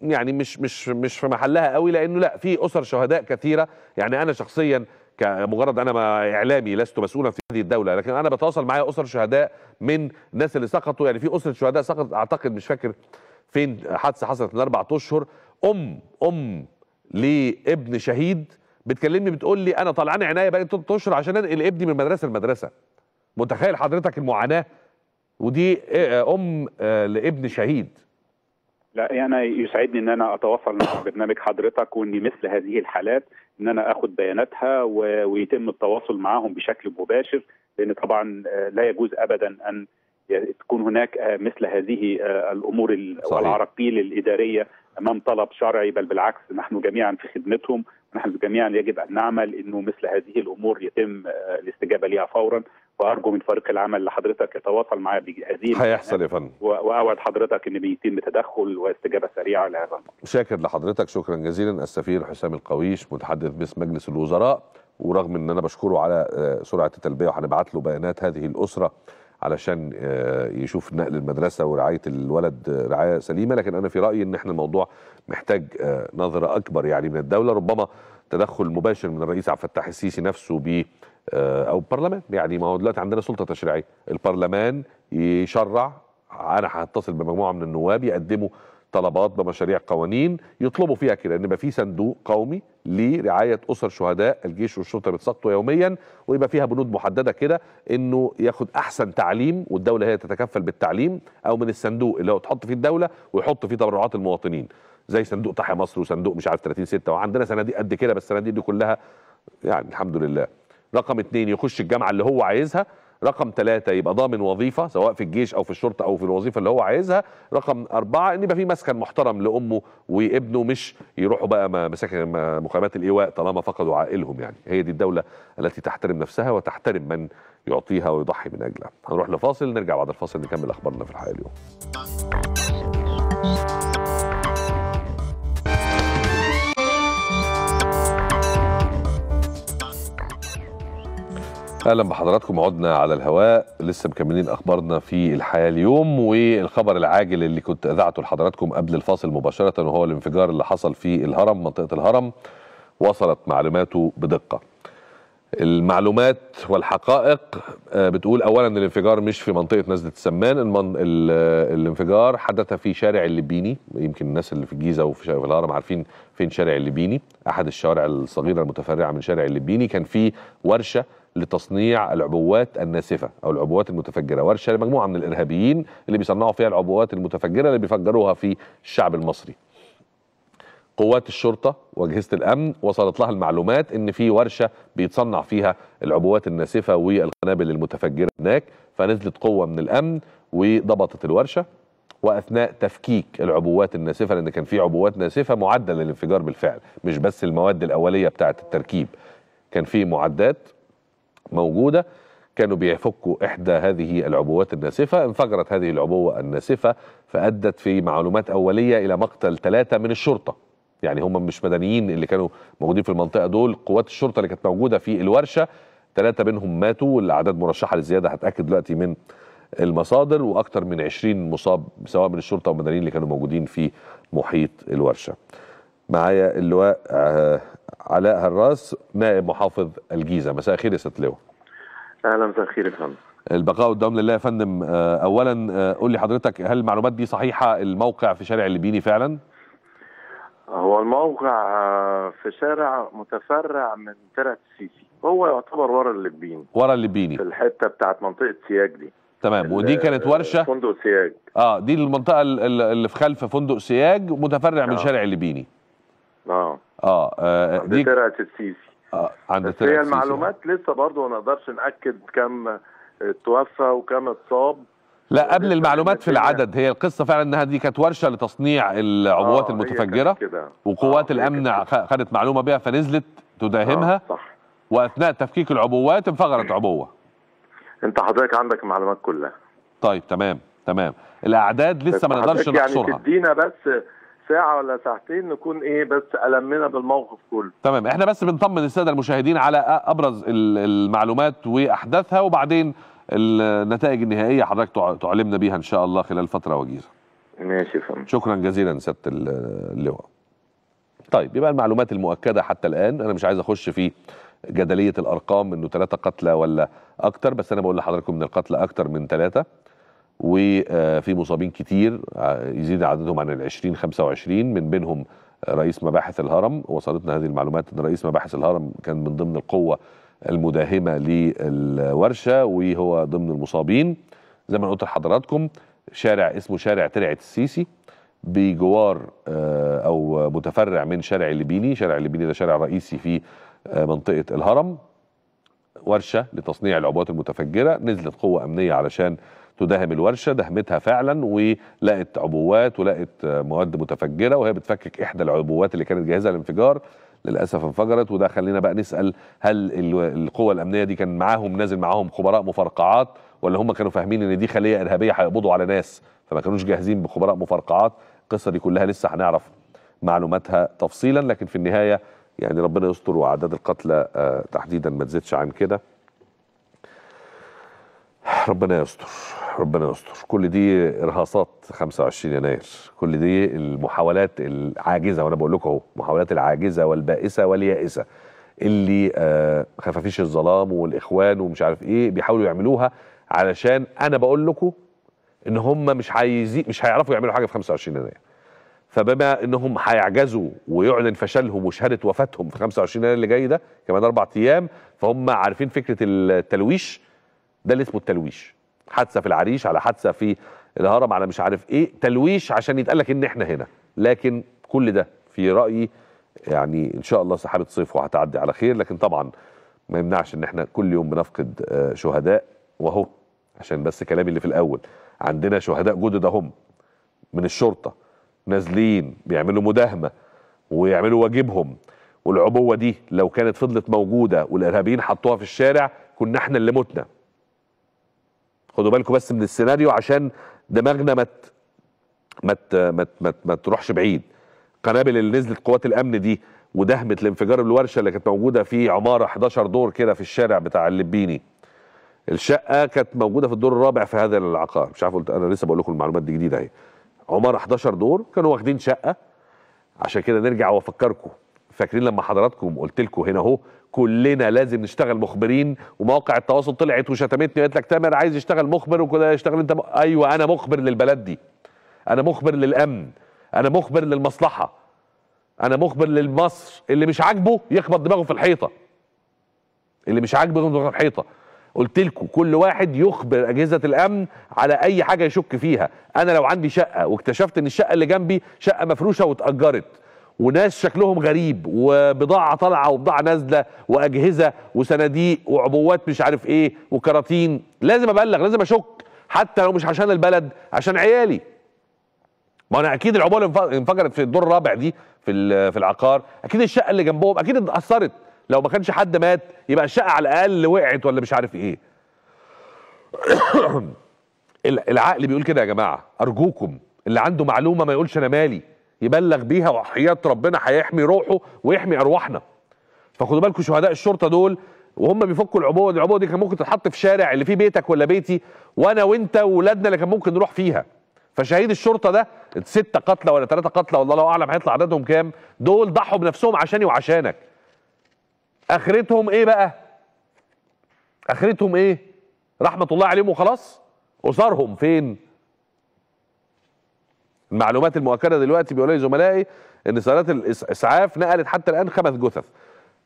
يعني مش مش مش في محلها قوي لانه لا في اسر شهداء كثيره يعني انا شخصيا كمجرد انا اعلامي لست مسؤولا في هذه الدوله لكن انا بتواصل معايا اسر شهداء من الناس اللي سقطوا يعني في اسره شهداء سقطت اعتقد مش فاكر فين حادثه حصلت من اربع اشهر ام ام لابن شهيد بتكلمني بتقول لي انا طلعان عنايه بقى ثلاث اشهر عشان انقل ابني من مدرسه لمدرسه متخيل حضرتك المعاناه ودي آه، ام آه، لابن شهيد لا انا يعني يسعدني ان انا اتواصل مع برنامج حضرتك وان مثل هذه الحالات ان انا اخد بياناتها ويتم التواصل معاهم بشكل مباشر لان طبعا آه، لا يجوز ابدا ان تكون هناك آه، مثل هذه آه، الامور والعراقيل الاداريه امام طلب شرعي بل بالعكس نحن جميعا في خدمتهم ونحن جميعا يجب ان نعمل انه مثل هذه الامور يتم الاستجابه لها فورا وارجو من فريق العمل اللي حضرتك يتواصل معايا بهذه هيحصل يا فندم واوعد حضرتك ان بيتم تدخل واستجابه سريعه لهذا شاكر لحضرتك شكرا جزيلا السفير حسام القويش متحدث باسم مجلس الوزراء ورغم ان انا بشكره على آه، سرعه التلبيه وهنبعت له بيانات هذه الاسره علشان آه، يشوف نقل المدرسه ورعايه الولد آه، رعايه سليمه لكن انا في رايي ان احنا الموضوع محتاج نظره اكبر يعني من الدوله ربما تدخل مباشر من الرئيس عبد الفتاح السيسي نفسه ب آه، او برلمان يعني ما هو دلوقتي عندنا سلطه تشريعيه البرلمان يشرع انا هتصل بمجموعه من النواب يقدموا طلبات بمشاريع قوانين يطلبوا فيها كده ان يبقى في صندوق قومي لرعايه اسر شهداء الجيش والشرطه بتسقطوا يوميا ويبقى فيها بنود محدده كده انه ياخد احسن تعليم والدوله هي تتكفل بالتعليم او من الصندوق اللي هو تحط فيه الدوله ويحط فيه تبرعات المواطنين زي صندوق تحيا مصر وصندوق مش عارف 30 6 وعندنا صناديق قد كده بس الصناديق دي كلها يعني الحمد لله رقم اثنين يخش الجامعه اللي هو عايزها رقم ثلاثة يبقى ضامن وظيفة سواء في الجيش أو في الشرطة أو في الوظيفة اللي هو عايزها رقم أربعة إن يبقى في مسكن محترم لأمه وابنه مش يروحوا بقى مساكن مخيمات الإيواء طالما فقدوا عائلهم يعني هي دي الدولة التي تحترم نفسها وتحترم من يعطيها ويضحي من أجلها هنروح لفاصل نرجع بعد الفاصل نكمل أخبارنا في الحياة اليوم اهلا بحضراتكم عدنا على الهواء لسه مكملين اخبارنا في الحياه اليوم والخبر العاجل اللي كنت اذعته لحضراتكم قبل الفاصل مباشره وهو الانفجار اللي حصل في الهرم منطقه الهرم وصلت معلوماته بدقه. المعلومات والحقائق آه، بتقول اولا الانفجار مش في منطقه نزله السمان المن... الانفجار حدث في شارع الليبيني يمكن الناس اللي في الجيزه وفي الهرم عارفين فين شارع الليبيني احد الشوارع الصغيره المتفرعه من شارع الليبيني كان في ورشه لتصنيع العبوات الناسفه او العبوات المتفجره، ورشه لمجموعه من الارهابيين اللي بيصنعوا فيها العبوات المتفجره اللي بيفجروها في الشعب المصري. قوات الشرطه واجهزه الامن وصلت لها المعلومات ان في ورشه بيتصنع فيها العبوات الناسفه والقنابل المتفجره هناك، فنزلت قوه من الامن وضبطت الورشه واثناء تفكيك العبوات الناسفه لان كان في عبوات ناسفه معدل للانفجار بالفعل مش بس المواد الاوليه بتاعه التركيب كان في معدات موجودة كانوا بيفكوا إحدى هذه العبوات الناسفة انفجرت هذه العبوة الناسفة فأدت في معلومات أولية إلى مقتل ثلاثة من الشرطة يعني هم مش مدنيين اللي كانوا موجودين في المنطقة دول قوات الشرطة اللي كانت موجودة في الورشة ثلاثة منهم ماتوا والأعداد مرشحة للزيادة هتأكد دلوقتي من المصادر وأكثر من 20 مصاب سواء من الشرطة أو المدنيين اللي كانوا موجودين في محيط الورشة معايا اللواء آه، علاء هراس نائب محافظ الجيزه مساء الخير يا ست لواء اهلا مساء الخير يا فندم البقاء قدام لله يا فندم آه، اولا آه، قول لي حضرتك هل المعلومات دي صحيحه الموقع في شارع الليبيني فعلا هو الموقع آه، في شارع متفرع من ترعه السيسي هو يعتبر ورا الليبيني ورا الليبيني في الحته بتاعت منطقه سياج دي تمام ودي كانت ورشه فندق سياج اه دي المنطقه اللي في خلف فندق سياج متفرع آه. من شارع الليبيني اه اه, آه عند ترعه السيسي اه عند بس هي المعلومات يعني. لسه برضه ما نقدرش ناكد كم توفى وكم اتصاب لا قبل المعلومات في يعني. العدد هي القصه فعلا انها دي كانت ورشه لتصنيع العبوات آه المتفجره وقوات آه الامن خدت معلومه بها فنزلت تداهمها آه صح. واثناء تفكيك العبوات انفجرت عبوه انت حضرتك عندك المعلومات كلها طيب تمام تمام الاعداد لسه ما نقدرش يعني نحصرها يعني تدينا بس ساعه ولا ساعتين نكون ايه بس المنا بالموقف كله تمام احنا بس بنطمن الساده المشاهدين على ابرز المعلومات واحداثها وبعدين النتائج النهائيه حضرتك تعلمنا بيها ان شاء الله خلال فتره وجيزه ماشي فهم. شكرا جزيلا سياده اللواء طيب يبقى المعلومات المؤكده حتى الان انا مش عايز اخش في جدليه الارقام انه ثلاثه قتلى ولا اكتر بس انا بقول لحضراتكم ان القتلى اكتر من ثلاثه وفي مصابين كتير يزيد عددهم عن العشرين 25 من بينهم رئيس مباحث الهرم وصلتنا هذه المعلومات ان رئيس مباحث الهرم كان من ضمن القوه المداهمه للورشه وهو ضمن المصابين زي ما قلت لحضراتكم شارع اسمه شارع ترعه السيسي بجوار آه، او متفرع من شارع الليبيني شارع الليبيني ده شارع رئيسي في آه، منطقه الهرم ورشه لتصنيع العبوات المتفجره نزلت قوه امنيه علشان تداهم الورشه دهمتها فعلا ولقت عبوات ولقت مواد متفجره وهي بتفكك احدى العبوات اللي كانت جاهزه للانفجار للاسف انفجرت وده خلينا بقى نسال هل القوى الامنيه دي كان معاهم نازل معاهم خبراء مفرقعات ولا هم كانوا فاهمين ان دي خليه ارهابيه هيقبضوا على ناس فما كانوش جاهزين بخبراء مفرقعات القصه دي كلها لسه هنعرف معلوماتها تفصيلا لكن في النهايه يعني ربنا يستر واعداد القتلى آه، تحديدا ما تزيدش عن كده ربنا يستر ربنا يستر كل دي ارهاصات 25 يناير كل دي المحاولات العاجزه وانا بقول لكم اهو المحاولات العاجزه والبائسه واليائسه اللي آه خفافيش الظلام والاخوان ومش عارف ايه بيحاولوا يعملوها علشان انا بقول لكم ان هم مش عايزين مش هيعرفوا يعملوا حاجه في 25 يناير فبما انهم هيعجزوا ويعلن فشلهم وشهاده وفاتهم في 25 يناير اللي جاي ده كمان اربع ايام فهم عارفين فكره التلويش ده اللي اسمه التلويش حادثه في العريش على حادثه في الهرم على مش عارف ايه تلويش عشان يتقال لك ان احنا هنا لكن كل ده في رايي يعني ان شاء الله سحابه صيف وهتعدي على خير لكن طبعا ما يمنعش ان احنا كل يوم بنفقد آه، شهداء وهو عشان بس كلامي اللي في الاول عندنا شهداء جدد هم من الشرطه نازلين بيعملوا مداهمه ويعملوا واجبهم والعبوه دي لو كانت فضلت موجوده والارهابيين حطوها في الشارع كنا احنا اللي متنا خدوا بالكم بس من السيناريو عشان دماغنا ما ما ما ما تروحش بعيد قنابل اللي نزلت قوات الامن دي ودهمت الانفجار بالورشه اللي كانت موجوده في عماره 11 دور كده في الشارع بتاع اللبيني الشقه كانت موجوده في الدور الرابع في هذا العقار مش عارف قلت انا لسه بقول لكم المعلومات دي جديده اهي عماره 11 دور كانوا واخدين شقه عشان كده نرجع وافكركم فاكرين لما حضراتكم قلت لكم هنا اهو كلنا لازم نشتغل مخبرين ومواقع التواصل طلعت وشتمتني وقالت لك تامر عايز يشتغل مخبر وكل يشتغل انت م... ايوه انا مخبر للبلد دي انا مخبر للامن انا مخبر للمصلحه انا مخبر لمصر اللي مش عاجبه يخبط دماغه في الحيطه اللي مش عاجبه يخبط دماغه في الحيطه قلت لكم كل واحد يخبر اجهزه الامن على اي حاجه يشك فيها انا لو عندي شقه واكتشفت ان الشقه اللي جنبي شقه مفروشه واتاجرت وناس شكلهم غريب وبضاعه طالعه وبضاعه نازله واجهزه وصناديق وعبوات مش عارف ايه وكراتين لازم ابلغ لازم اشك حتى لو مش عشان البلد عشان عيالي ما انا اكيد العبوه اللي انفجرت في الدور الرابع دي في في العقار اكيد الشقه اللي جنبهم اكيد اتاثرت لو ما كانش حد مات يبقى الشقه على الاقل وقعت ولا مش عارف ايه العقل بيقول كده يا جماعه ارجوكم اللي عنده معلومه ما يقولش انا مالي يبلغ بيها وحياة ربنا هيحمي روحه ويحمي أرواحنا فخدوا بالكم شهداء الشرطة دول وهم بيفكوا العبوه دي العبوه دي كان ممكن تتحط في شارع اللي فيه بيتك ولا بيتي وانا وانت واولادنا اللي كان ممكن نروح فيها فشهيد الشرطه ده ستة قتلى ولا ثلاثة قتلى والله لو اعلم هيطلع عددهم كام دول ضحوا بنفسهم عشاني وعشانك اخرتهم ايه بقى اخرتهم ايه رحمه الله عليهم وخلاص اسرهم فين المعلومات المؤكده دلوقتي بيقولوا لي زملائي ان سيارات الاسعاف نقلت حتى الان خمس جثث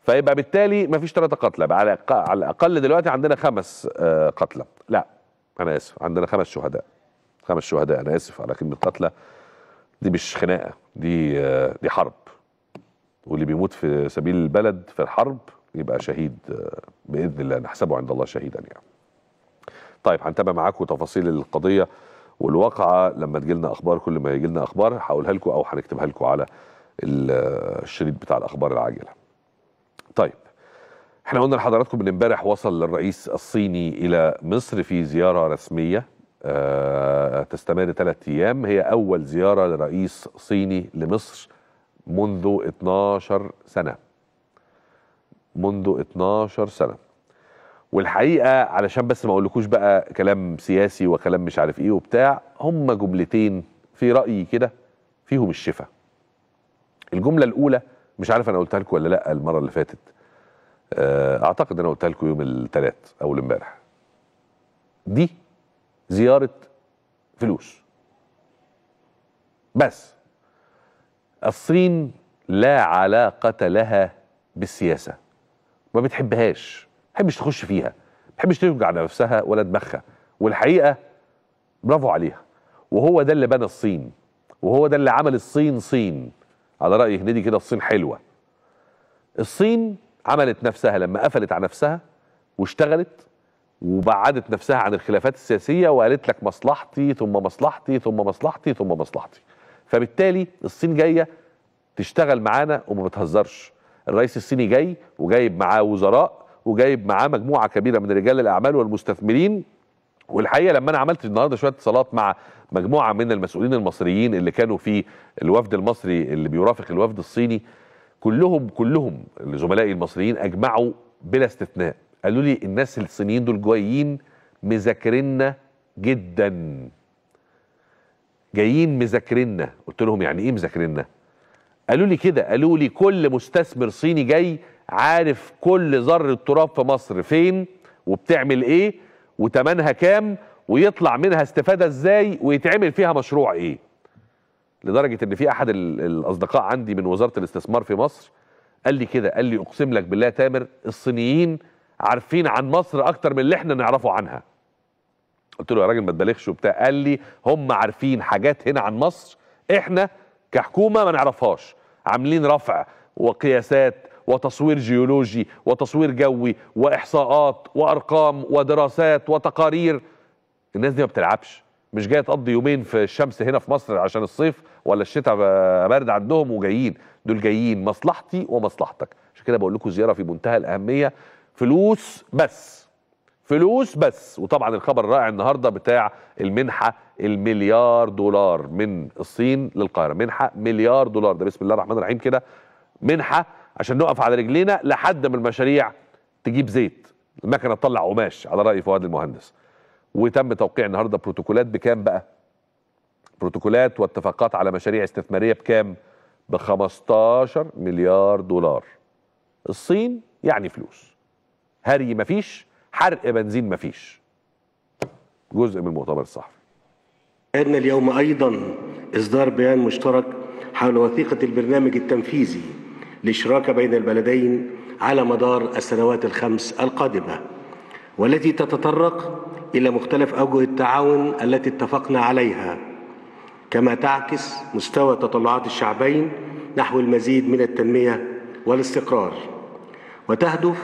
فيبقى بالتالي ما فيش ثلاثه قتلى على على الاقل دلوقتي عندنا خمس آه، قتلى لا انا اسف عندنا خمس شهداء خمس شهداء انا اسف على كلمه قتلى دي مش خناقه دي آه، دي حرب واللي بيموت في سبيل البلد في الحرب يبقى شهيد آه، باذن الله نحسبه عند الله شهيدا يعني طيب هنتابع معاكم تفاصيل القضيه والواقعه لما تجي لنا اخبار كل ما يجي لنا اخبار هقولها لكم او هنكتبها لكم على الشريط بتاع الاخبار العاجله. طيب احنا قلنا لحضراتكم من امبارح وصل الرئيس الصيني الى مصر في زياره رسميه آه، تستمر ثلاث ايام هي اول زياره لرئيس صيني لمصر منذ 12 سنه منذ 12 سنه والحقيقه علشان بس ما اقولكوش بقى كلام سياسي وكلام مش عارف ايه وبتاع هما جملتين في رايي كده فيهم الشفاء الجمله الاولى مش عارف انا قلتها لكم ولا لا المره اللي فاتت آه، اعتقد انا قلتها لكم يوم الثلاث اول امبارح دي زياره فلوس بس الصين لا علاقه لها بالسياسه ما بتحبهاش بتحبش تخش فيها ما بتحبش على نفسها ولا دماغها والحقيقه برافو عليها وهو ده اللي بنى الصين وهو ده اللي عمل الصين صين على راي هنيدي كده الصين حلوه الصين عملت نفسها لما قفلت على نفسها واشتغلت وبعدت نفسها عن الخلافات السياسيه وقالت لك مصلحتي ثم مصلحتي ثم مصلحتي ثم مصلحتي فبالتالي الصين جايه تشتغل معانا وما بتهزرش الرئيس الصيني جاي وجايب معاه وزراء وجايب معاه مجموعه كبيره من رجال الاعمال والمستثمرين والحقيقه لما انا عملت النهارده شويه اتصالات مع مجموعه من المسؤولين المصريين اللي كانوا في الوفد المصري اللي بيرافق الوفد الصيني كلهم كلهم زملائي المصريين اجمعوا بلا استثناء قالوا لي الناس الصينيين دول جايين مذاكرنا جدا جايين مذاكرنا قلت لهم يعني ايه مذاكرنا قالوا لي كده قالوا لي كل مستثمر صيني جاي عارف كل ذره تراب في مصر فين وبتعمل ايه وتمنها كام ويطلع منها استفاده ازاي ويتعمل فيها مشروع ايه لدرجه ان في احد الاصدقاء عندي من وزاره الاستثمار في مصر قال لي كده قال لي اقسم لك بالله تامر الصينيين عارفين عن مصر اكتر من اللي احنا نعرفه عنها قلت له يا راجل ما تبالغش وبتاع قال لي هم عارفين حاجات هنا عن مصر احنا كحكومه ما نعرفهاش عاملين رفع وقياسات وتصوير جيولوجي وتصوير جوي واحصاءات وارقام ودراسات وتقارير الناس دي ما بتلعبش مش جايه تقضي يومين في الشمس هنا في مصر عشان الصيف ولا الشتاء بارد عندهم وجايين دول جايين مصلحتي ومصلحتك عشان كده بقول لكم زياره في منتهى الاهميه فلوس بس فلوس بس وطبعا الخبر الرائع النهارده بتاع المنحه المليار دولار من الصين للقاهره منحه مليار دولار ده بسم الله الرحمن الرحيم كده منحه عشان نقف على رجلينا لحد ما المشاريع تجيب زيت المكنه تطلع قماش على راي فؤاد المهندس وتم توقيع النهارده بروتوكولات بكام بقى بروتوكولات واتفاقات على مشاريع استثماريه بكام ب 15 مليار دولار الصين يعني فلوس هري مفيش حرق بنزين مفيش جزء من المؤتمر الصحفي عندنا اليوم ايضا اصدار بيان مشترك حول وثيقه البرنامج التنفيذي للشراكة بين البلدين على مدار السنوات الخمس القادمة والتي تتطرق إلى مختلف أوجه التعاون التي اتفقنا عليها كما تعكس مستوى تطلعات الشعبين نحو المزيد من التنمية والاستقرار وتهدف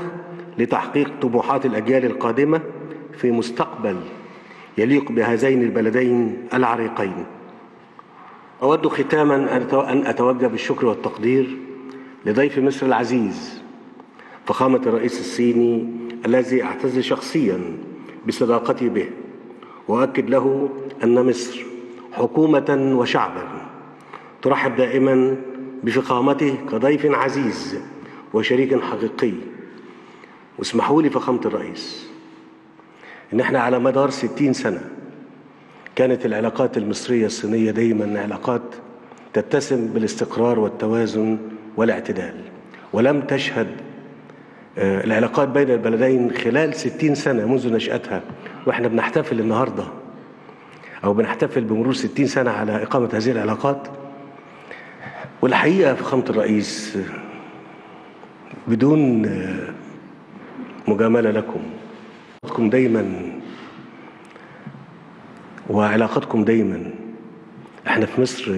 لتحقيق طموحات الأجيال القادمة في مستقبل يليق بهذين البلدين العريقين أود ختاما أن أتوجه بالشكر والتقدير لضيف مصر العزيز فخامة الرئيس الصيني الذي أعتز شخصيا بصداقتي به وأؤكد له أن مصر حكومة وشعبا ترحب دائما بفخامته كضيف عزيز وشريك حقيقي واسمحوا لي فخامة الرئيس إن احنا على مدار ستين سنة كانت العلاقات المصرية الصينية دايما علاقات تتسم بالاستقرار والتوازن والاعتدال ولم تشهد آه، العلاقات بين البلدين خلال ستين سنة منذ نشأتها وإحنا بنحتفل النهاردة أو بنحتفل بمرور ستين سنة على إقامة هذه العلاقات والحقيقة فخامة الرئيس بدون آه، مجاملة لكم علاقتكم دايما وعلاقتكم دايما احنا في مصر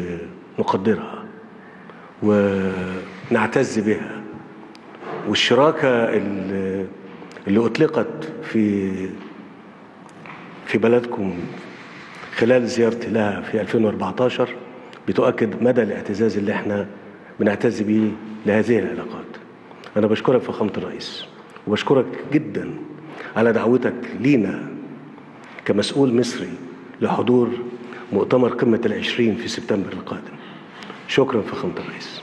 نقدرها ونعتز بها والشراكة اللي أطلقت في في بلدكم خلال زيارتي لها في 2014 بتؤكد مدى الاعتزاز اللي احنا بنعتز به لهذه العلاقات أنا بشكرك فخامة الرئيس وبشكرك جدا على دعوتك لينا كمسؤول مصري لحضور مؤتمر قمة العشرين في سبتمبر القادم شكرا فخامة الرئيس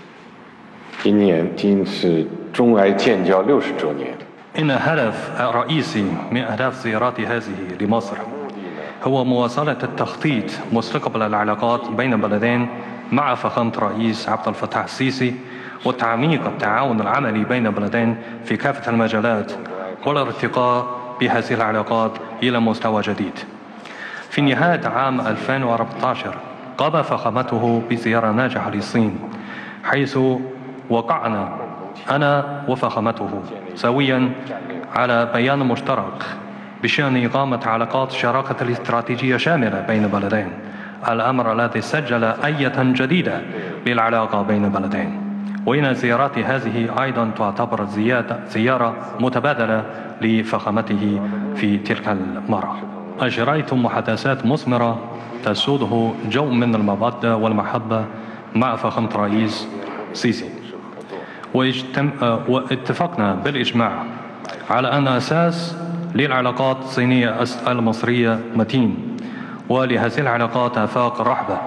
إن هدف رئيسي من أهداف زيارتي هذه لمصر هو مواصلة التخطيط مستقبل العلاقات بين البلدين مع فخامة الرئيس عبد الفتاح السيسي وتعميق التعاون العملي بين البلدين في كافة المجالات والارتقاء بهذه العلاقات إلى مستوى جديد. في نهاية عام 2014 قام فخامته بزيارة ناجحة للصين حيث وقعنا أنا وفخامته سويا على بيان مشترك بشأن إقامة علاقات شراكة الاستراتيجية شاملة بين بلدين الأمر الذي سجل أية جديدة للعلاقة بين بلدين وإن زيارات هذه أيضا تعتبر زيارة متبادلة لفخامته في تلك المرة أجريت محادثات مثمرة تسوده جو من المبادة والمحبة مع فخامة الرئيس سيسي واجتم... آه، واتفقنا بالإجماع على أن أساس للعلاقات الصينية المصرية متين ولهذه العلاقات آفاق رحبة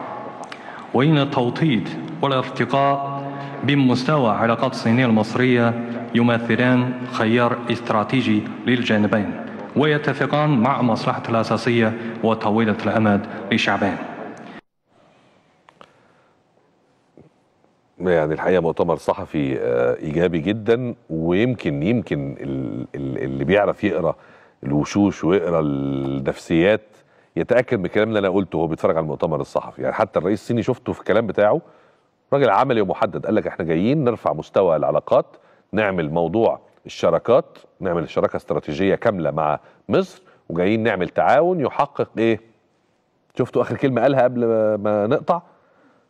وإن التوطيد والارتقاء بمستوى العلاقات الصينية المصرية يمثلان خيار استراتيجي للجانبين ويتفقان مع مصلحة الأساسية وطويلة الأمد لشعبان يعني الحقيقه مؤتمر صحفي آه، ايجابي جدا ويمكن يمكن اللي بيعرف يقرا الوشوش ويقرا النفسيات يتاكد من الكلام اللي انا قلته وهو بيتفرج على المؤتمر الصحفي يعني حتى الرئيس الصيني شفته في الكلام بتاعه راجل عملي ومحدد قال لك احنا جايين نرفع مستوى العلاقات نعمل موضوع الشراكات نعمل شراكه استراتيجيه كامله مع مصر وجايين نعمل تعاون يحقق ايه شفتوا اخر كلمه قالها قبل ما نقطع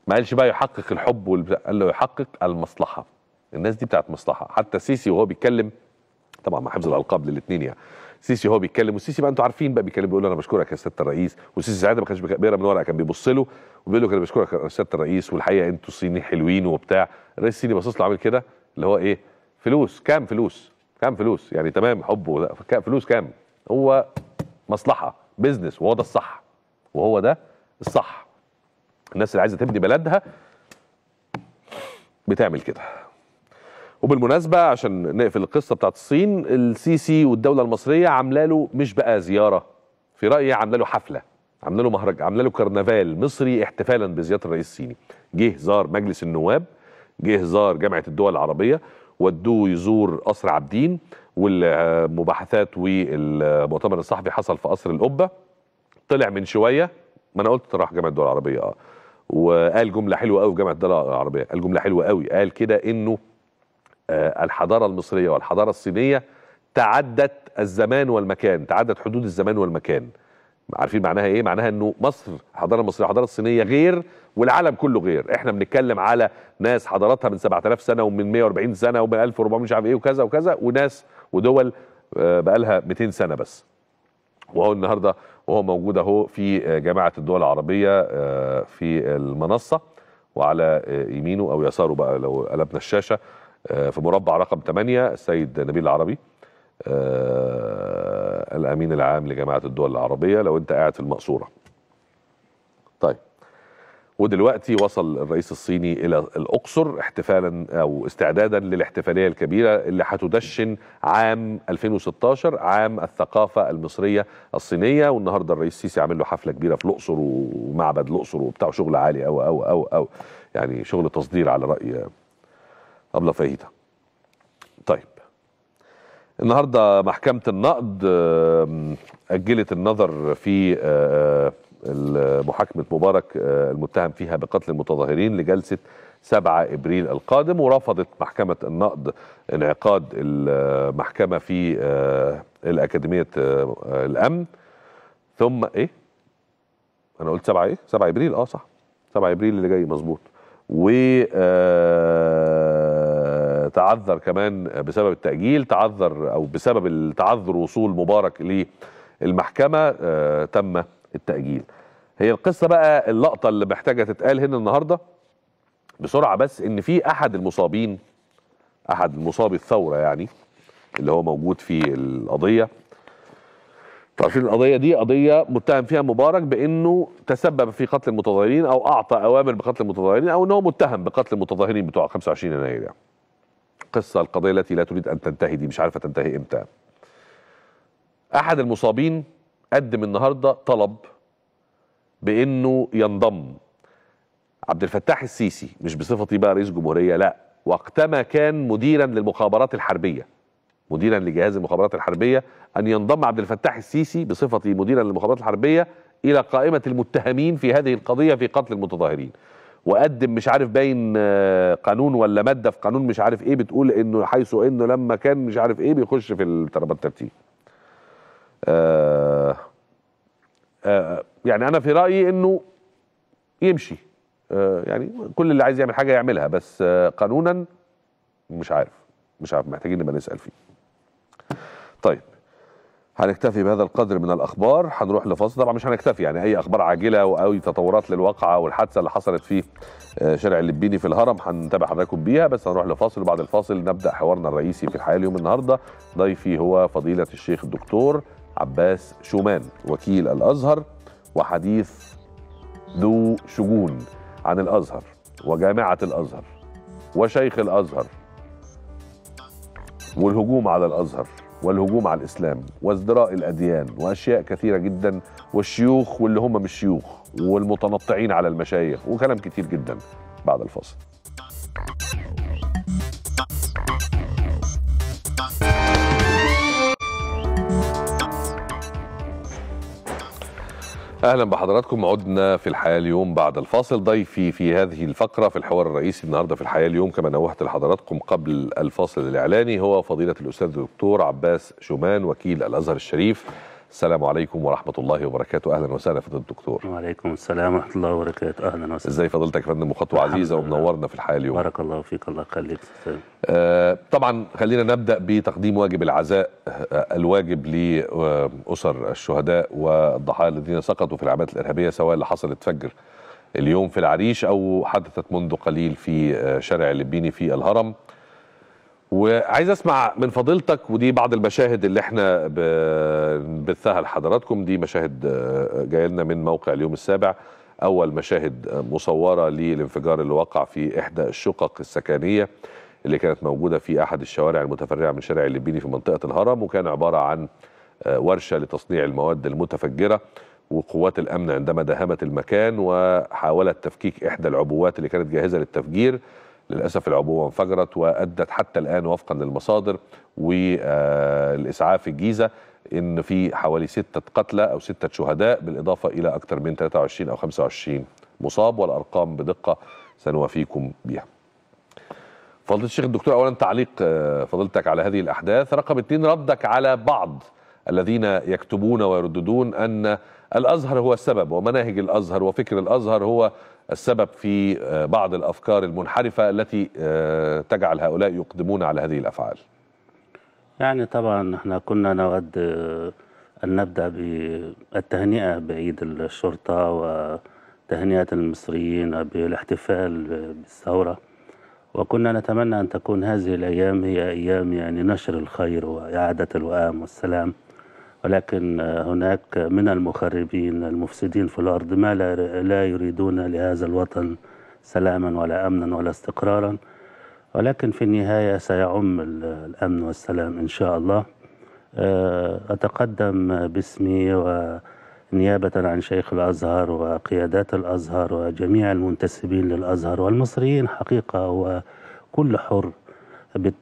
ما قالش بقى يحقق الحب والبتاع قال له يحقق المصلحه الناس دي بتاعت مصلحه حتى سيسي وهو بيتكلم طبعا مع حفظ الالقاب للاثنين يعني سيسي هو بيتكلم والسيسي بقى انتوا عارفين بقى بيتكلم بيقول له انا بشكرك يا سياده الرئيس وسيسي ساعتها ما كانش بيقرا من ورقه كان بيبص له وبيقول له انا بشكرك يا سياده الرئيس والحقيقه انتوا الصيني حلوين وبتاع الرئيس الصيني باصص له عامل كده اللي هو ايه فلوس كام فلوس كام فلوس يعني تمام حبه فلوس كام هو مصلحه بيزنس وهو ده الصح وهو ده الصح الناس اللي عايزه تبني بلدها بتعمل كده وبالمناسبة عشان نقفل القصة بتاعت الصين السيسي والدولة المصرية عاملة له مش بقى زيارة في رأيي عاملة له حفلة عاملة له مهرج عاملة له كرنفال مصري احتفالا بزيارة الرئيس الصيني جه زار مجلس النواب جه زار جامعة الدول العربية ودوه يزور قصر عابدين والمباحثات والمؤتمر الصحفي حصل في قصر القبه طلع من شويه ما انا قلت راح جامعه الدول العربيه اه وقال جمله حلوه قوي في جامعه الدول العربيه قال جمله حلوه قوي قال كده انه آه، الحضاره المصريه والحضاره الصينيه تعدت الزمان والمكان تعدت حدود الزمان والمكان عارفين معناها ايه معناها انه مصر الحضاره المصريه والحضاره الصينيه غير والعالم كله غير احنا بنتكلم على ناس حضاراتها من 7000 سنه ومن 140 سنه ومن 1400 مش عارف ايه وكذا وكذا وناس ودول بقى لها 200 سنه بس وهو النهارده وهو موجود اهو في آه، جامعه الدول العربيه آه، في المنصه وعلى آه، يمينه او يساره بقى لو قلبنا الشاشه في مربع رقم 8 السيد نبيل العربي الامين العام لجامعه الدول العربيه لو انت قاعد في المقصوره. طيب ودلوقتي وصل الرئيس الصيني الى الاقصر احتفالا او استعدادا للاحتفاليه الكبيره اللي هتدشن عام 2016 عام الثقافه المصريه الصينيه والنهارده الرئيس السيسي عامل له حفله كبيره في الاقصر ومعبد الاقصر وبتاع شغل عالي او او او او يعني شغل تصدير على راي ابله فهيدة طيب النهارده محكمه النقد اجلت النظر في آه، محاكمة مبارك آه، المتهم فيها بقتل المتظاهرين لجلسة 7 ابريل القادم ورفضت محكمه النقد انعقاد المحكمه في آه، الاكاديميه آه، الامن ثم ايه؟ انا قلت 7 ايه؟ 7 ابريل اه صح 7 ابريل اللي جاي مظبوط و تعذر كمان بسبب التاجيل تعذر او بسبب التعذر وصول مبارك للمحكمه تم التأجيل هي القصة بقى اللقطة اللي محتاجة تتقال هنا النهاردة بسرعة بس إن في أحد المصابين أحد مصابي الثورة يعني اللي هو موجود في القضية عارفين القضية دي قضية متهم فيها مبارك بأنه تسبب في قتل المتظاهرين أو أعطى أوامر بقتل المتظاهرين أو أنه متهم بقتل المتظاهرين بتوع 25 يناير يعني. قصة القضية التي لا تريد أن تنتهي دي مش عارفة تنتهي إمتى أحد المصابين قدم النهارده طلب بانه ينضم عبد الفتاح السيسي مش بصفتي بقى رئيس جمهوريه لا وقتما كان مديرا للمخابرات الحربيه مديرا لجهاز المخابرات الحربيه ان ينضم عبد الفتاح السيسي بصفتي مديرا للمخابرات الحربيه الى قائمه المتهمين في هذه القضيه في قتل المتظاهرين وقدم مش عارف باين آه، قانون ولا ماده في قانون مش عارف ايه بتقول انه حيث انه لما كان مش عارف ايه بيخش في الترتيب آه، آه، يعني انا في رايي انه يمشي آه، يعني كل اللي عايز يعمل حاجه يعملها بس قانونا مش عارف مش عارف محتاجين نبقى نسال فيه طيب هنكتفي بهذا القدر من الاخبار هنروح لفاصل طبعا مش هنكتفي يعني اي اخبار عاجله واي تطورات للواقعه والحادثه اللي حصلت في شارع اللبيني في الهرم هنتابع حضراتكم بيها بس هنروح لفاصل وبعد الفاصل نبدا حوارنا الرئيسي في الحياه اليوم النهارده ضيفي هو فضيله الشيخ الدكتور عباس شومان وكيل الازهر وحديث ذو شجون عن الازهر وجامعه الازهر وشيخ الازهر والهجوم على الازهر والهجوم على الاسلام وازدراء الاديان واشياء كثيره جدا والشيوخ واللي هم مش شيوخ والمتنطعين على المشايخ وكلام كتير جدا بعد الفاصل. اهلا بحضراتكم عدنا في الحياه اليوم بعد الفاصل ضيفي في هذه الفقره في الحوار الرئيسي النهارده في الحياه اليوم كما نوهت لحضراتكم قبل الفاصل الاعلاني هو فضيله الاستاذ الدكتور عباس شومان وكيل الازهر الشريف السلام عليكم ورحمه الله وبركاته اهلا وسهلا فضيله الدكتور وعليكم السلام ورحمه الله وبركاته اهلا وسهلا ازاي فضيلتك يا فندم وخطوه عزيزه ومنورنا في الحياه اليوم بارك الله فيك الله يخليك آه طبعا خلينا نبدا بتقديم واجب العزاء آه، الواجب لاسر الشهداء والضحايا الذين سقطوا في العمليات الارهابيه سواء اللي حصلت فجر اليوم في العريش او حدثت منذ قليل في آه، شارع اللبيني في الهرم وعايز اسمع من فضيلتك ودي بعض المشاهد اللي احنا بنبثها لحضراتكم دي مشاهد آه، جايه لنا من موقع اليوم السابع اول مشاهد آه، مصوره للانفجار اللي وقع في احدى الشقق السكنيه اللي كانت موجوده في احد الشوارع المتفرعه من شارع الليبيني في منطقه الهرم وكان عباره عن آه، ورشه لتصنيع المواد المتفجره وقوات الامن عندما دهمت المكان وحاولت تفكيك احدى العبوات اللي كانت جاهزه للتفجير للأسف العبوة انفجرت وأدت حتى الآن وفقا للمصادر والإسعاف الجيزة إن في حوالي ستة قتلى أو ستة شهداء بالإضافة إلى أكثر من 23 أو 25 مصاب والأرقام بدقة سنوافيكم بها فضيلة الشيخ الدكتور أولا تعليق آه، فضيلتك على هذه الأحداث رقم اثنين ردك على بعض الذين يكتبون ويرددون أن الأزهر هو السبب ومناهج الأزهر وفكر الأزهر هو السبب في آه، بعض الافكار المنحرفه التي آه، تجعل هؤلاء يقدمون على هذه الافعال؟ يعني طبعا احنا كنا نود آه، ان نبدا بالتهنئه بعيد الشرطه وتهنئه المصريين بالاحتفال بالثوره وكنا نتمنى ان تكون هذه الايام هي ايام يعني نشر الخير واعاده الوئام والسلام ولكن هناك من المخربين المفسدين في الأرض ما لا يريدون لهذا الوطن سلاما ولا أمنا ولا استقرارا ولكن في النهاية سيعم الأمن والسلام إن شاء الله آه، أتقدم باسمي ونيابة عن شيخ الأزهر وقيادات الأزهر وجميع المنتسبين للأزهر والمصريين حقيقة وكل حر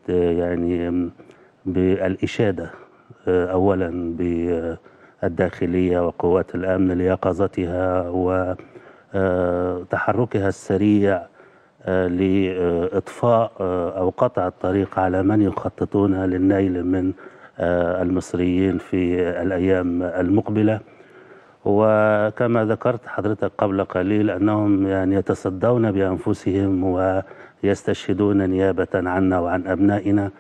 يعني بالإشادة أولا بالداخلية وقوات الأمن ليقظتها وتحركها السريع لإطفاء أو قطع الطريق على من يخططون للنيل من المصريين في الأيام المقبلة وكما ذكرت حضرتك قبل قليل أنهم يعني يتصدون بأنفسهم ويستشهدون نيابة عنا وعن أبنائنا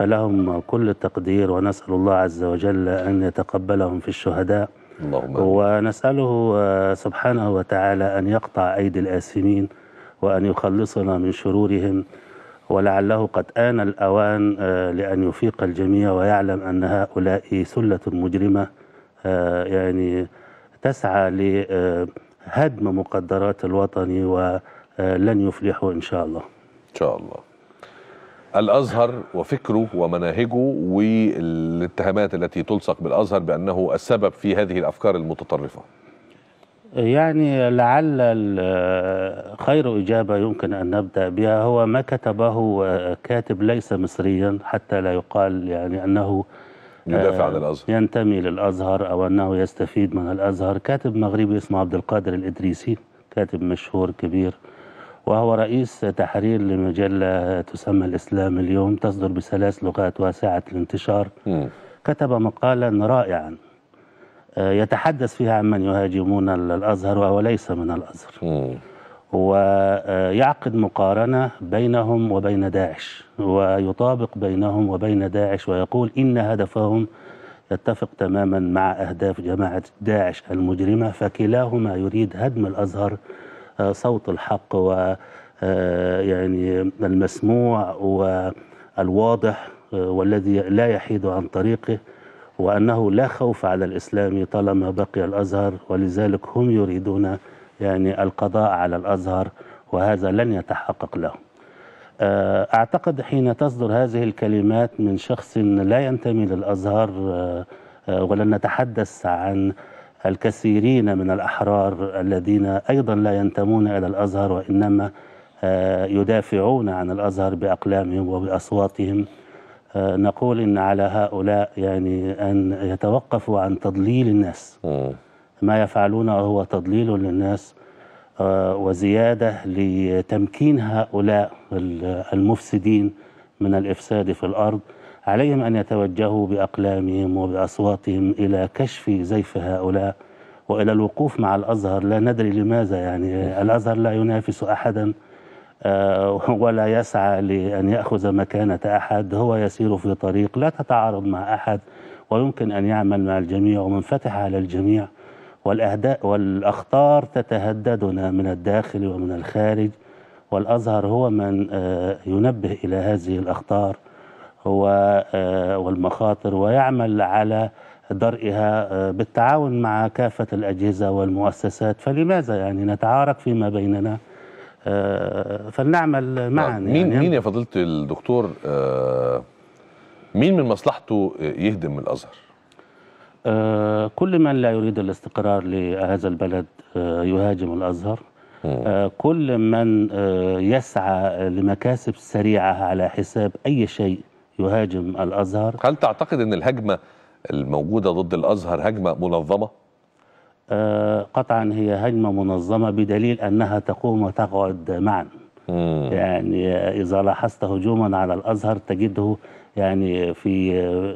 فلهم كل التقدير ونسأل الله عز وجل أن يتقبلهم في الشهداء اللهم ونسأله آه، سبحانه وتعالى أن يقطع أيدي الآثمين وأن يخلصنا من شرورهم ولعله قد آن الأوان آه، لأن يفيق الجميع ويعلم أن هؤلاء سلة مجرمة آه، يعني تسعى لهدم مقدرات الوطن ولن يفلحوا إن شاء الله إن شاء الله الازهر وفكره ومناهجه والاتهامات التي تلصق بالازهر بانه السبب في هذه الافكار المتطرفه يعني لعل خير إجابة يمكن أن نبدأ بها هو ما كتبه كاتب ليس مصريا حتى لا يقال يعني أنه آه، يدافع عن الأزهر ينتمي للأزهر أو أنه يستفيد من الأزهر كاتب مغربي اسمه عبد القادر الإدريسي كاتب مشهور كبير وهو رئيس تحرير لمجلة تسمى الإسلام اليوم تصدر بثلاث لغات واسعة الانتشار كتب مقالا رائعا آه، يتحدث فيها عن من يهاجمون الأزهر وهو ليس من الأزهر ويعقد مقارنة بينهم وبين داعش ويطابق بينهم وبين داعش ويقول إن هدفهم يتفق تماما مع أهداف جماعة داعش المجرمة فكلاهما يريد هدم الأزهر صوت الحق و آه، يعني المسموع والواضح آه، والذي لا يحيد عن طريقه وأنه لا خوف على الإسلام طالما بقي الأزهر ولذلك هم يريدون يعني القضاء على الأزهر وهذا لن يتحقق لهم آه، أعتقد حين تصدر هذه الكلمات من شخص لا ينتمي للأزهر ولن نتحدث عن الكثيرين من الأحرار الذين أيضا لا ينتمون إلى الأزهر وإنما آه، يدافعون عن الأزهر بأقلامهم وبأصواتهم آه، نقول إن على هؤلاء يعني أن يتوقفوا عن تضليل الناس ما يفعلونه هو تضليل للناس آه، وزيادة لتمكين هؤلاء المفسدين من الإفساد في الأرض عليهم أن يتوجهوا بأقلامهم وبأصواتهم إلى كشف زيف هؤلاء وإلى الوقوف مع الأزهر لا ندري لماذا يعني الأزهر لا ينافس أحدا آه، ولا يسعى لأن يأخذ مكانة أحد هو يسير في طريق لا تتعارض مع أحد ويمكن أن يعمل مع الجميع ومنفتح على الجميع والأهداء والأخطار تتهددنا من الداخل ومن الخارج والأزهر هو من آه، ينبه إلى هذه الأخطار هو آه، والمخاطر ويعمل على درئها آه، بالتعاون مع كافة الأجهزة والمؤسسات فلماذا يعني نتعارك فيما بيننا آه، فلنعمل معا مين يعني مين يا فضيلة الدكتور مين من مصلحته يهدم الأزهر؟ كل من لا يريد الاستقرار لهذا البلد يهاجم الأزهر كل من يسعى لمكاسب سريعة على حساب أي شيء يهاجم الازهر هل تعتقد ان الهجمه الموجوده ضد الازهر هجمه منظمه؟ آه قطعا هي هجمه منظمه بدليل انها تقوم وتقعد معا. مم. يعني اذا لاحظت هجوما على الازهر تجده يعني في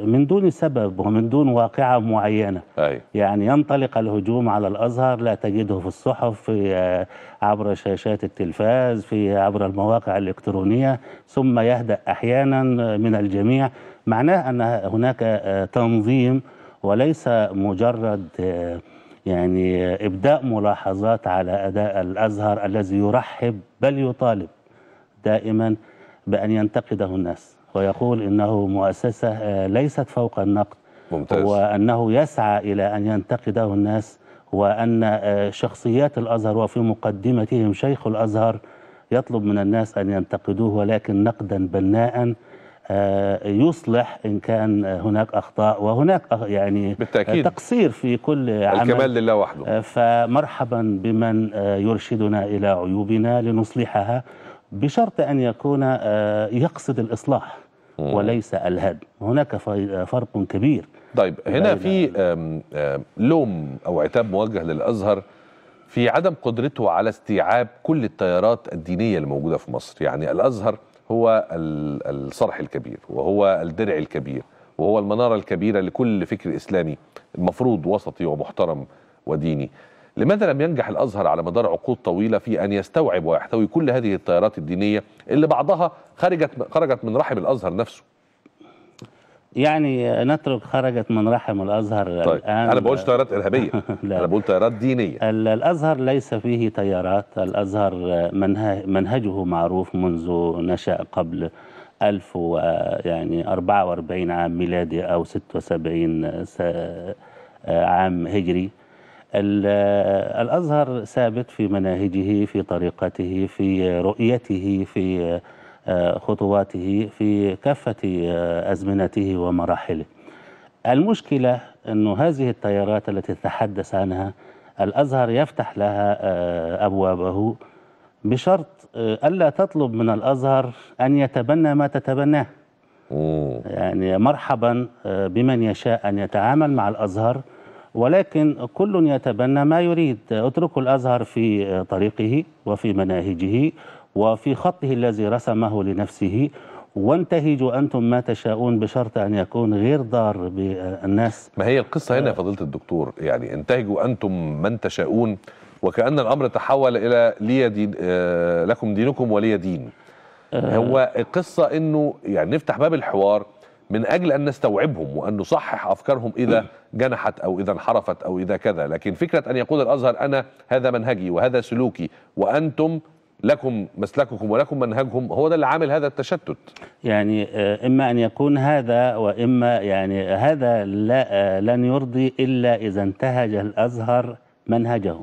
من دون سبب ومن دون واقعة معينة أي. يعني ينطلق الهجوم على الأزهر لا تجده في الصحف في آه، عبر شاشات التلفاز في عبر المواقع الإلكترونية ثم يهدأ أحيانا آه، من الجميع معناه أن هناك آه، تنظيم وليس مجرد يعني إبداء ملاحظات على أداء الأزهر الذي يرحب بل يطالب دائما بأن ينتقده الناس ويقول إنه مؤسسة آه، ليست فوق النقد ممتاز. وأنه يسعى إلى أن ينتقده الناس وأن آه، شخصيات الأزهر وفي مقدمتهم شيخ الأزهر يطلب من الناس أن ينتقدوه ولكن نقدا بناء آه، يصلح إن كان هناك أخطاء وهناك يعني بالتأكيد. تقصير في كل عمل الكمال لله وحده فمرحبا بمن يرشدنا إلى عيوبنا لنصلحها بشرط أن يكون يقصد الإصلاح وليس الهدم هناك فرق كبير طيب هنا في لوم أو عتاب موجه للأزهر في عدم قدرته على استيعاب كل التيارات الدينية الموجودة في مصر يعني الأزهر هو الصرح الكبير وهو الدرع الكبير وهو المنارة الكبيرة لكل فكر إسلامي المفروض وسطي ومحترم وديني لماذا لم ينجح الأزهر على مدار عقود طويلة في أن يستوعب ويحتوي كل هذه التيارات الدينية اللي بعضها خرجت خرجت من رحم الأزهر نفسه يعني نترك خرجت من رحم الازهر طيب. الان انا بقولش تيارات ارهابيه لا. انا بقول تيارات دينيه الازهر ليس فيه تيارات الازهر منهجه معروف منذ نشا قبل 1000 يعني 44 عام ميلادي او 76 عام هجري الأزهر ثابت في مناهجه في طريقته في رؤيته في آه، خطواته في كافة آه، أزمنته ومراحله المشكلة أن هذه التيارات التي تحدث عنها الأزهر يفتح لها آه، أبوابه بشرط ألا تطلب من الأزهر أن يتبنى ما تتبناه يعني مرحبا بمن يشاء أن يتعامل مع الأزهر ولكن كل يتبنى ما يريد اتركوا الازهر في طريقه وفي مناهجه وفي خطه الذي رسمه لنفسه وانتهجوا انتم ما تشاؤون بشرط ان يكون غير ضار بالناس ما هي القصه هنا يا فضيله الدكتور يعني انتهجوا انتم من تشاؤون وكان الامر تحول الى لي دين آه، لكم دينكم ولي دين آه. هو القصه انه يعني نفتح باب الحوار من اجل ان نستوعبهم وان نصحح افكارهم اذا جنحت او اذا انحرفت او اذا كذا، لكن فكره ان يقول الازهر انا هذا منهجي وهذا سلوكي وانتم لكم مسلككم ولكم منهجهم هو ده اللي عامل هذا التشتت يعني آه، اما ان يكون هذا واما يعني هذا لا آه، لن يرضي الا اذا انتهج الازهر منهجه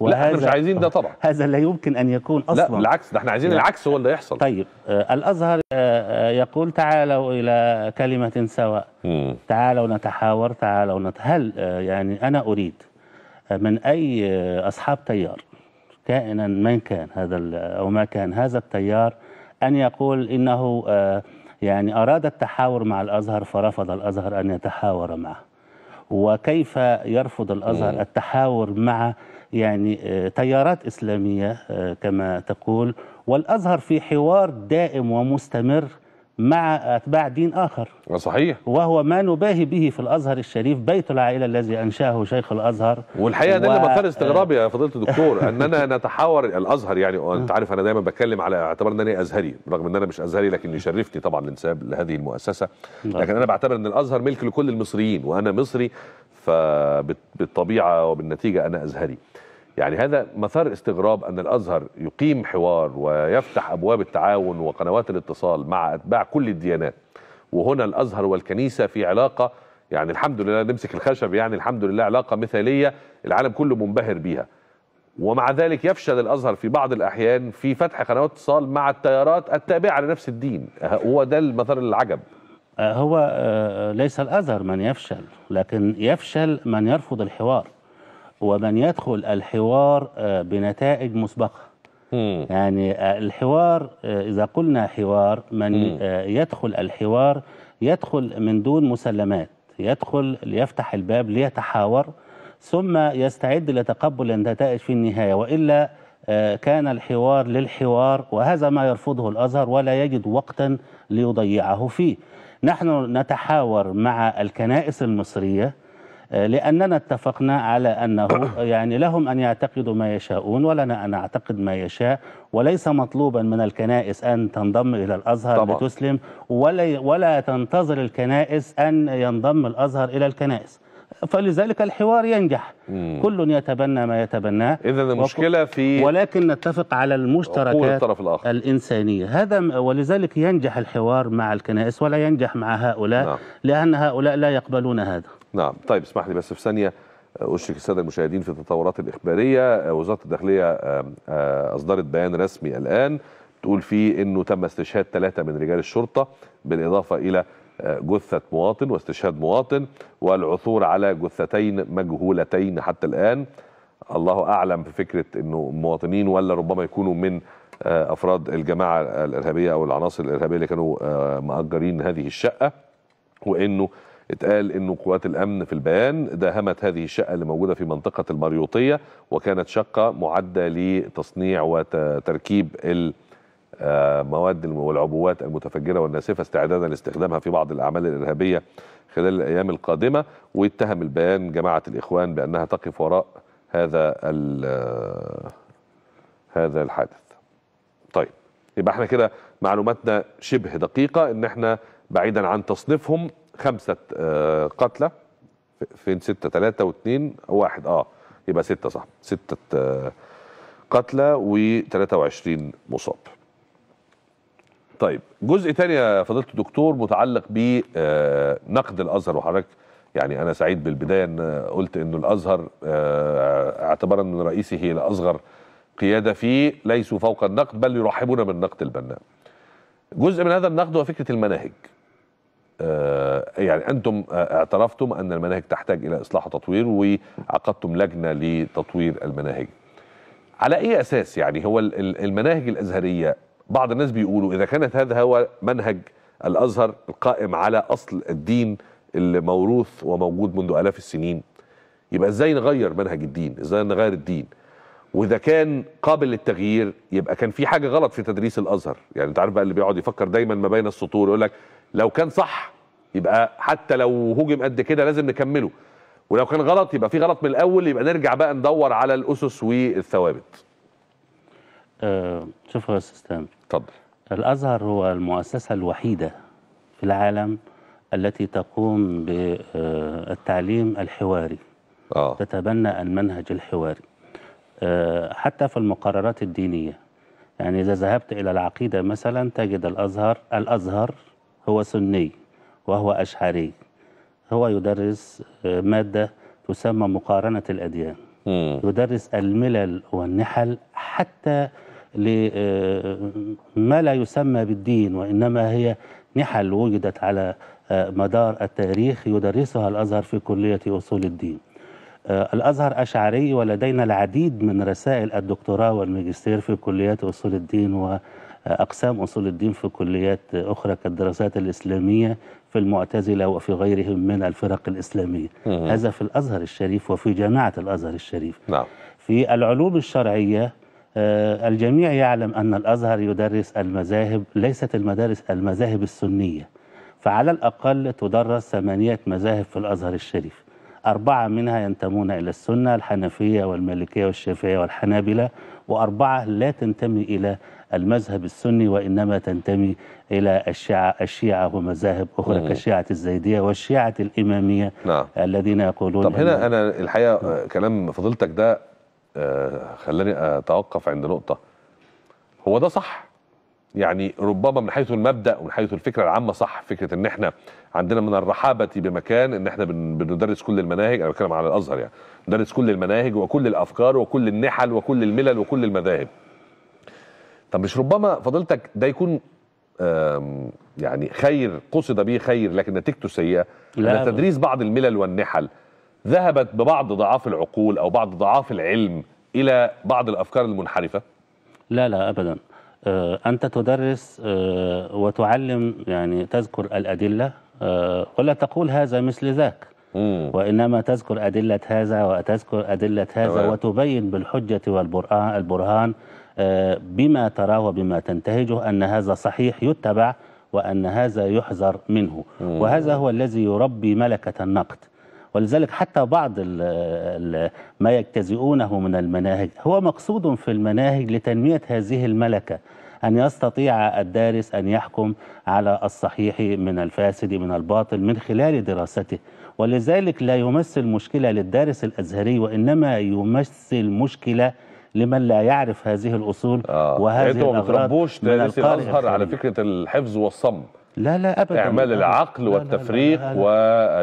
وهذا لا مش عايزين ده طبعا هذا لا يمكن ان يكون اصلا لا بالعكس ده احنا عايزين لا. العكس هو اللي يحصل طيب آه الازهر آه،, آه يقول تعالوا الى كلمه سواء مم. تعالوا نتحاور تعالوا نت... هل آه يعني انا اريد آه، من اي آه، اصحاب تيار كائنا من كان هذا او ما كان هذا التيار ان يقول انه يعني اراد التحاور مع الازهر فرفض الازهر ان يتحاور معه وكيف يرفض الازهر مم. التحاور مع يعني آه، تيارات إسلامية آه، كما تقول والأزهر في حوار دائم ومستمر مع أتباع دين آخر صحيح وهو ما نباهي به في الأزهر الشريف بيت العائلة الذي أنشأه شيخ الأزهر والحقيقة و... ده اللي مكان استغرابي يا فضيلة الدكتور أننا نتحاور الأزهر يعني أنت نعم. عارف أنا دايما بتكلم على اعتبار أنني أزهري رغم أن أنا مش أزهري لكن يشرفني طبعا الانتساب لهذه المؤسسة نعم. لكن أنا بعتبر أن الأزهر ملك لكل المصريين وأنا مصري فبالطبيعة وبالنتيجة أنا أزهري يعني هذا مثار استغراب أن الأزهر يقيم حوار ويفتح أبواب التعاون وقنوات الاتصال مع أتباع كل الديانات وهنا الأزهر والكنيسة في علاقة يعني الحمد لله نمسك الخشب يعني الحمد لله علاقة مثالية العالم كله منبهر بيها ومع ذلك يفشل الازهر في بعض الاحيان في فتح قنوات اتصال مع التيارات التابعه لنفس الدين هو ده المثار العجب هو آه، ليس الازهر من يفشل لكن يفشل من يرفض الحوار ومن يدخل الحوار آه، بنتائج مسبقة مم. يعني آه، الحوار آه، إذا قلنا حوار من مم. يدخل الحوار يدخل من دون مسلمات يدخل ليفتح الباب ليتحاور ثم يستعد لتقبل النتائج في النهاية وإلا كان الحوار للحوار وهذا ما يرفضه الأزهر ولا يجد وقتا ليضيعه فيه نحن نتحاور مع الكنائس المصرية لأننا اتفقنا على أنه يعني لهم أن يعتقدوا ما يشاءون ولنا أن نعتقد ما يشاء وليس مطلوبا من الكنائس أن تنضم إلى الأزهر طبعا. لتسلم ولا, ولا تنتظر الكنائس أن ينضم الأزهر إلى الكنائس فلذلك الحوار ينجح مم. كل يتبنى ما يتبناه اذا المشكله في ولكن نتفق على المشتركات الطرف الآخر. الانسانيه هذا ولذلك ينجح الحوار مع الكنائس ولا ينجح مع هؤلاء نعم. لان هؤلاء لا يقبلون هذا نعم طيب اسمح لي بس في ثانيه آه، أشرك السادة المشاهدين في التطورات الإخبارية آه، وزارة الداخلية آه، أصدرت بيان رسمي الآن تقول فيه أنه تم استشهاد ثلاثة من رجال الشرطة بالإضافة إلى جثة مواطن واستشهاد مواطن والعثور على جثتين مجهولتين حتى الآن الله أعلم في فكرة أنه مواطنين ولا ربما يكونوا من أفراد الجماعة الإرهابية أو العناصر الإرهابية اللي كانوا مأجرين هذه الشقة وأنه اتقال انه قوات الامن في البيان داهمت هذه الشقه اللي موجوده في منطقه المريوطيه وكانت شقه معده لتصنيع وتركيب المواد آه، والعبوات المتفجره والناسفه استعدادا لاستخدامها في بعض الاعمال الارهابيه خلال الايام القادمه واتهم البيان جماعه الاخوان بانها تقف وراء هذا آه، هذا الحادث. طيب يبقى احنا كده معلوماتنا شبه دقيقه ان احنا بعيدا عن تصنيفهم خمسه آه، قتلى فين سته ثلاثه واثنين واحد اه يبقى سته صح سته آه، قتلى و23 مصاب طيب جزء تاني يا فضيله الدكتور متعلق بنقد آه، الازهر وحضرتك يعني انا سعيد بالبدايه ان قلت انه الازهر اعتبارا من رئيسه الأصغر قياده فيه ليسوا فوق النقد بل يرحبون بالنقد البناء. جزء من هذا النقد هو فكره المناهج. آه، يعني انتم آه، اعترفتم ان المناهج تحتاج الى اصلاح وتطوير وعقدتم لجنه لتطوير المناهج. على اي اساس يعني هو المناهج الازهريه بعض الناس بيقولوا اذا كانت هذا هو منهج الازهر القائم على اصل الدين الموروث وموجود منذ الاف السنين يبقى ازاي نغير منهج الدين؟ ازاي نغير الدين؟ واذا كان قابل للتغيير يبقى كان في حاجه غلط في تدريس الازهر يعني انت عارف بقى اللي بيقعد يفكر دايما ما بين السطور يقول لك لو كان صح يبقى حتى لو هجم قد كده لازم نكمله ولو كان غلط يبقى في غلط من الاول يبقى نرجع بقى ندور على الاسس والثوابت أه شوف يا استاذ اتفضل الازهر هو المؤسسه الوحيده في العالم التي تقوم بالتعليم الحواري آه. تتبنى المنهج الحواري أه حتى في المقررات الدينيه يعني إذا ذهبت إلى العقيدة مثلا تجد الأزهر الأزهر هو سني وهو أشعري هو يدرس آه، مادة تسمى مقارنة الأديان مم. يدرس الملل والنحل حتى لما آه، لا يسمى بالدين وإنما هي نحل وجدت على آه، مدار التاريخ يدرسها الأزهر في كلية أصول الدين الأزهر أشعري ولدينا العديد من رسائل الدكتوراه والماجستير في كليات أصول الدين و. أقسام أصول الدين في كليات أخرى كالدراسات الإسلامية في المعتزلة وفي غيرهم من الفرق الإسلامية مم. هذا في الأزهر الشريف وفي جامعة الأزهر الشريف نعم. في العلوم الشرعية آه، الجميع يعلم أن الأزهر يدرس المذاهب ليست المدارس المذاهب السنية فعلى الأقل تدرس ثمانية مذاهب في الأزهر الشريف أربعة منها ينتمون إلى السنة الحنفية والمالكية والشافعية والحنابلة وأربعة لا تنتمي إلى المذهب السني وإنما تنتمي إلى الشيعة, الشيعة ومذاهب أخرى كالشيعة الزيدية والشيعة الإمامية نعم. الذين يقولون طب هنا أنا الحقيقة كلام فضيلتك ده آه، خلاني أتوقف عند نقطة هو ده صح يعني ربما من حيث المبدا ومن حيث الفكره العامه صح فكره ان احنا عندنا من الرحابه بمكان ان احنا بندرس كل المناهج انا بتكلم على الازهر يعني ندرس كل المناهج وكل الافكار وكل النحل وكل الملل وكل المذاهب طب مش ربما فضلتك ده يكون يعني خير قصد به خير لكن نتيجته سيئه لا تدريس بعض الملل والنحل ذهبت ببعض ضعاف العقول او بعض ضعاف العلم الى بعض الافكار المنحرفه لا لا ابدا آه، انت تدرس آه، وتعلم يعني تذكر الادله آه، ولا تقول هذا مثل ذاك وإنما تذكر أدلة هذا وتذكر أدلة هذا وتبين بالحجة والبرهان بما تراه وبما تنتهجه أن هذا صحيح يتبع وأن هذا يحذر منه وهذا هو الذي يربي ملكة النقد ولذلك حتى بعض ال الـ ما يجتزئونه من المناهج هو مقصود في المناهج لتنمية هذه الملكة أن يستطيع الدارس أن يحكم على الصحيح من الفاسد من الباطل من خلال دراسته ولذلك لا يمثل مشكلة للدارس الأزهري وإنما يمثل مشكلة لمن لا يعرف هذه الأصول آه. يعني وهذه يعني الأغراض ما الأزهر على فكرة الحفظ والصم لا لا ابدا اعمال العقل والتفريق لا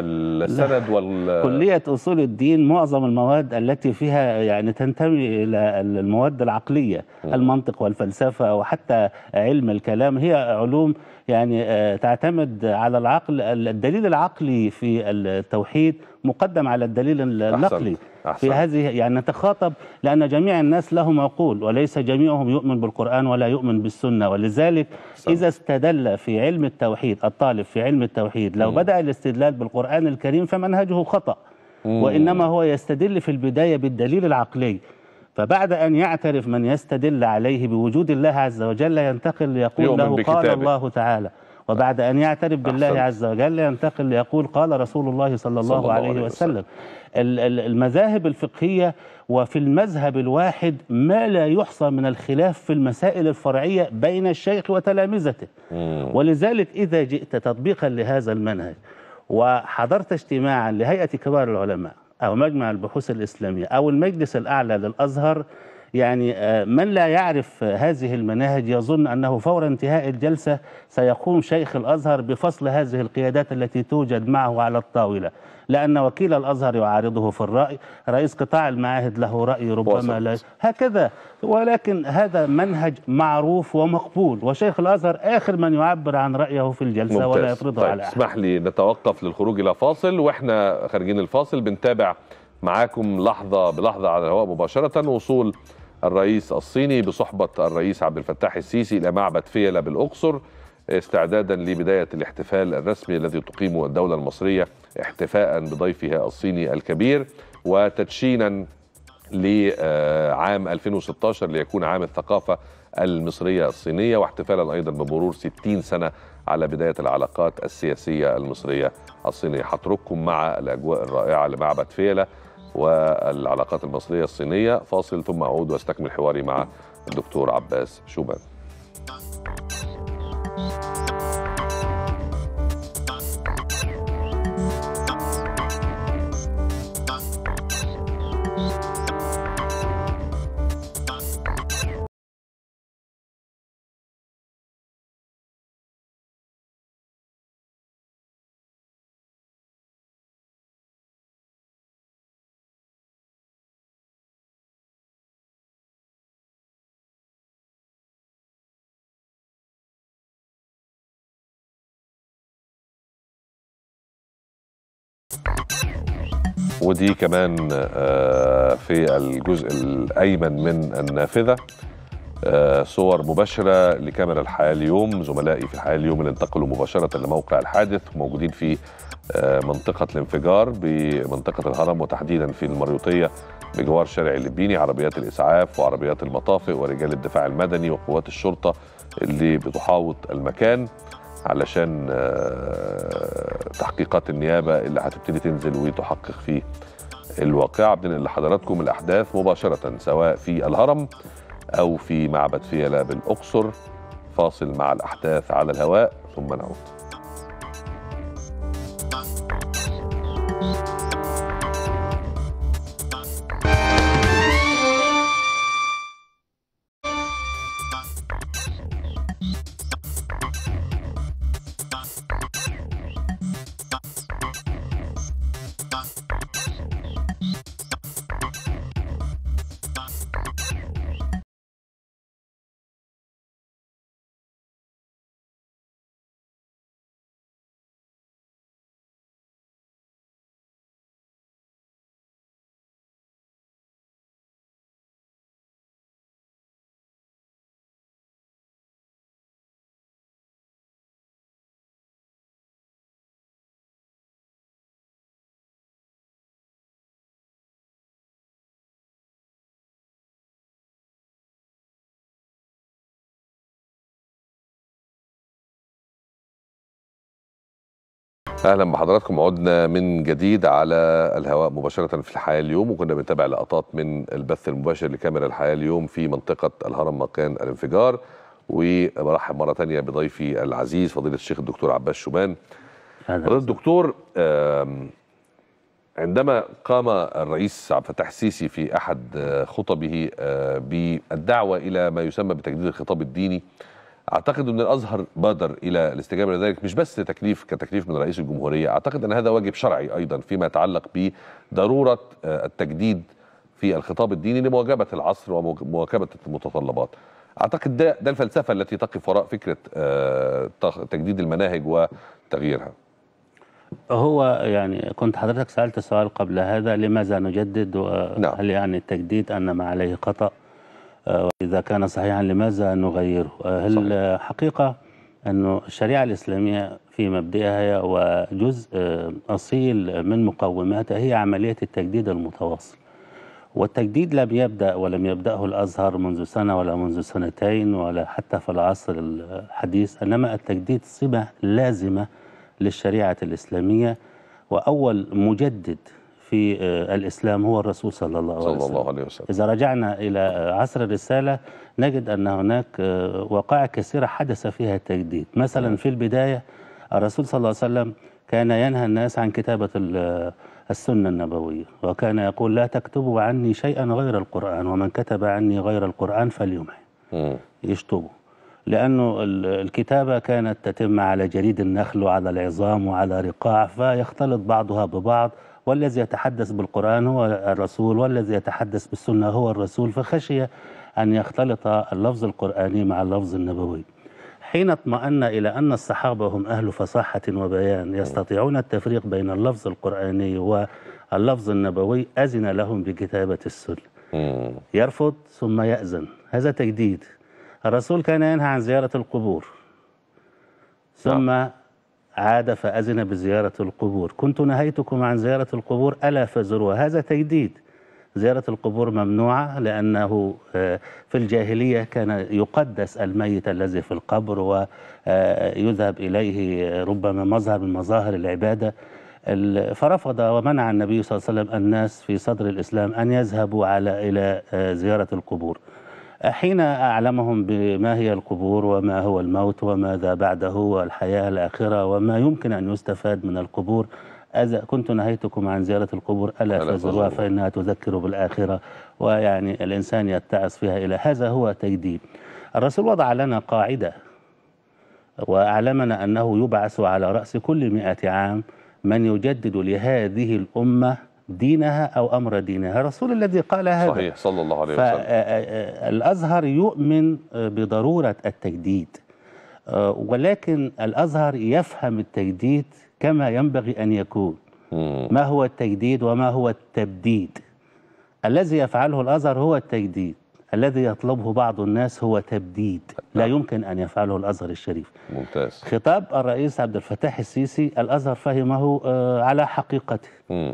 لا لا والسند وال كليه اصول الدين معظم المواد التي فيها يعني تنتمي الى المواد العقليه المنطق والفلسفه وحتى علم الكلام هي علوم يعني آه، تعتمد على العقل الدليل العقلي في التوحيد مقدم على الدليل النقلي أحسن. في هذه يعني نتخاطب لأن جميع الناس لهم عقول وليس جميعهم يؤمن بالقرآن ولا يؤمن بالسنة ولذلك أحسن. إذا استدل في علم التوحيد الطالب في علم التوحيد لو م. بدأ الاستدلال بالقرآن الكريم فمنهجه خطأ وإنما هو يستدل في البداية بالدليل العقلي فبعد أن يعترف من يستدل عليه بوجود الله عز وجل ينتقل ليقول له قال الله تعالى وبعد أن يعترف بالله عز وجل ينتقل ليقول قال رسول الله صلى الله, صلى الله عليه, عليه وسلم المذاهب الفقهية وفي المذهب الواحد ما لا يحصى من الخلاف في المسائل الفرعية بين الشيخ وتلامذته ولذلك إذا جئت تطبيقا لهذا المنهج وحضرت اجتماعا لهيئة كبار العلماء أو مجمع البحوث الإسلامية أو المجلس الأعلى للأزهر يعني آه، من لا يعرف هذه المناهج يظن أنه فور انتهاء الجلسة سيقوم شيخ الأزهر بفصل هذه القيادات التي توجد معه على الطاولة لأن وكيل الأزهر يعارضه في الرأي رئيس قطاع المعاهد له رأي ربما لا هكذا ولكن هذا منهج معروف ومقبول وشيخ الأزهر آخر من يعبر عن رأيه في الجلسة ممتاز. ولا يفرضه طيب على أحد اسمح لي نتوقف للخروج إلى فاصل وإحنا خارجين الفاصل بنتابع معاكم لحظة بلحظة على الهواء مباشرة وصول الرئيس الصيني بصحبة الرئيس عبد الفتاح السيسي إلى معبد فيلة بالأقصر استعدادا لبداية الاحتفال الرسمي الذي تقيمه الدولة المصرية احتفاء بضيفها الصيني الكبير وتدشينا لعام 2016 ليكون عام الثقافة المصرية الصينية واحتفالا أيضا بمرور 60 سنة على بداية العلاقات السياسية المصرية الصينية حترككم مع الأجواء الرائعة لمعبد فيلة والعلاقات المصرية الصينية فاصل ثم أعود وأستكمل حواري مع الدكتور عباس شوبان ودي كمان آه، في الجزء الايمن من النافذه آه، صور مباشرة لكاميرا الحياة اليوم زملائي في الحياة اليوم اللي انتقلوا مباشرة لموقع الحادث موجودين في آه، منطقة الانفجار بمنطقة الهرم وتحديدا في المريوطية بجوار شارع اللبيني عربيات الإسعاف وعربيات المطافئ ورجال الدفاع المدني وقوات الشرطة اللي بتحاوط المكان علشان آه، تحقيقات النيابه اللي هتبتدي تنزل وتحقق فيه الواقعه بننقل لحضراتكم الاحداث مباشره سواء في الهرم او في معبد فيلا بالاقصر فاصل مع الاحداث على الهواء ثم نعود. اهلا بحضراتكم عدنا من جديد على الهواء مباشره في الحياه اليوم وكنا بنتابع لقطات من البث المباشر لكاميرا الحياه اليوم في منطقه الهرم مكان الانفجار وبرحب مره ثانيه بضيفي العزيز فضيله الشيخ الدكتور عباس شومان فضيله الدكتور عندما قام الرئيس عبد الفتاح السيسي في احد خطبه آه، بالدعوه الى ما يسمى بتجديد الخطاب الديني اعتقد ان الازهر بادر الى الاستجابه لذلك مش بس تكليف كتكليف من رئيس الجمهوريه اعتقد ان هذا واجب شرعي ايضا فيما يتعلق بضروره آه، التجديد في الخطاب الديني لمواجهه العصر ومواكبه المتطلبات اعتقد ده ده الفلسفه التي تقف وراء فكره آه، تجديد المناهج وتغييرها هو يعني كنت حضرتك سالت سؤال قبل هذا لماذا نجدد وهل نعم. يعني التجديد ان ما عليه خطأ إذا كان صحيحا لماذا نغيره آه، هل صحيح. حقيقة أن الشريعة الإسلامية في مبدئها وجزء آه، أصيل من مقوماتها هي عملية التجديد المتواصل والتجديد لم يبدأ ولم يبدأه الأزهر منذ سنة ولا منذ سنتين ولا حتى في العصر الحديث إنما التجديد صبة لازمة للشريعة الإسلامية وأول مجدد في آه، الإسلام هو الرسول صلى الله عليه وسلم, صلى الله عليه وسلم. إذا رجعنا إلى آه، عصر الرسالة نجد أن هناك آه، وقائع كثيرة حدث فيها التجديد مثلا نعم. في البداية الرسول صلى الله عليه وسلم كان ينهى الناس عن كتابة السنة النبوية وكان يقول لا تكتبوا عني شيئا غير القرآن ومن كتب عني غير القرآن فليمحي يشطبوا لأنه الكتابة كانت تتم على جريد النخل وعلى العظام وعلى رقاع فيختلط بعضها ببعض والذي يتحدث بالقرآن هو الرسول والذي يتحدث بالسنة هو الرسول فخشي أن يختلط اللفظ القرآني مع اللفظ النبوي حين اطمأن إلى أن الصحابة هم أهل فصاحة وبيان يستطيعون التفريق بين اللفظ القرآني واللفظ النبوي أذن لهم بكتابة السنة يرفض ثم يأذن هذا تجديد الرسول كان ينهى عن زيارة القبور نعم. ثم عاد فأذن بزيارة القبور كنت نهيتكم عن زيارة القبور ألا فزروها هذا تجديد زيارة القبور ممنوعة لأنه آه، في الجاهلية كان يقدس الميت الذي في القبر ويذهب آه، إليه ربما مظهر من مظاهر العبادة فرفض ومنع النبي صلى الله عليه وسلم الناس في صدر الإسلام أن يذهبوا على إلى آه، زيارة القبور حين أعلمهم بما هي القبور وما هو الموت وماذا بعده والحياة الآخرة وما يمكن أن يستفاد من القبور أذا كنت نهيتكم عن زيارة القبور ألا تزوروها فإنها تذكر بالآخرة ويعني الإنسان يتعظ فيها إلى هذا هو تجديد الرسول وضع لنا قاعدة وأعلمنا أنه يبعث على رأس كل مئة عام من يجدد لهذه الأمة دينها أو أمر دينها رسول الذي قال هذا صحيح صلى الله عليه وسلم آه، آه، آه، الأزهر يؤمن بضرورة التجديد ولكن الأزهر يفهم التجديد كما ينبغي أن يكون ما هو التجديد وما هو التبديد الذي يفعله الأزهر هو التجديد الذي يطلبه بعض الناس هو تبديد لا نعم. يمكن أن يفعله الأزهر الشريف ممتاز خطاب الرئيس عبد الفتاح السيسي الأزهر فهمه آه، على حقيقته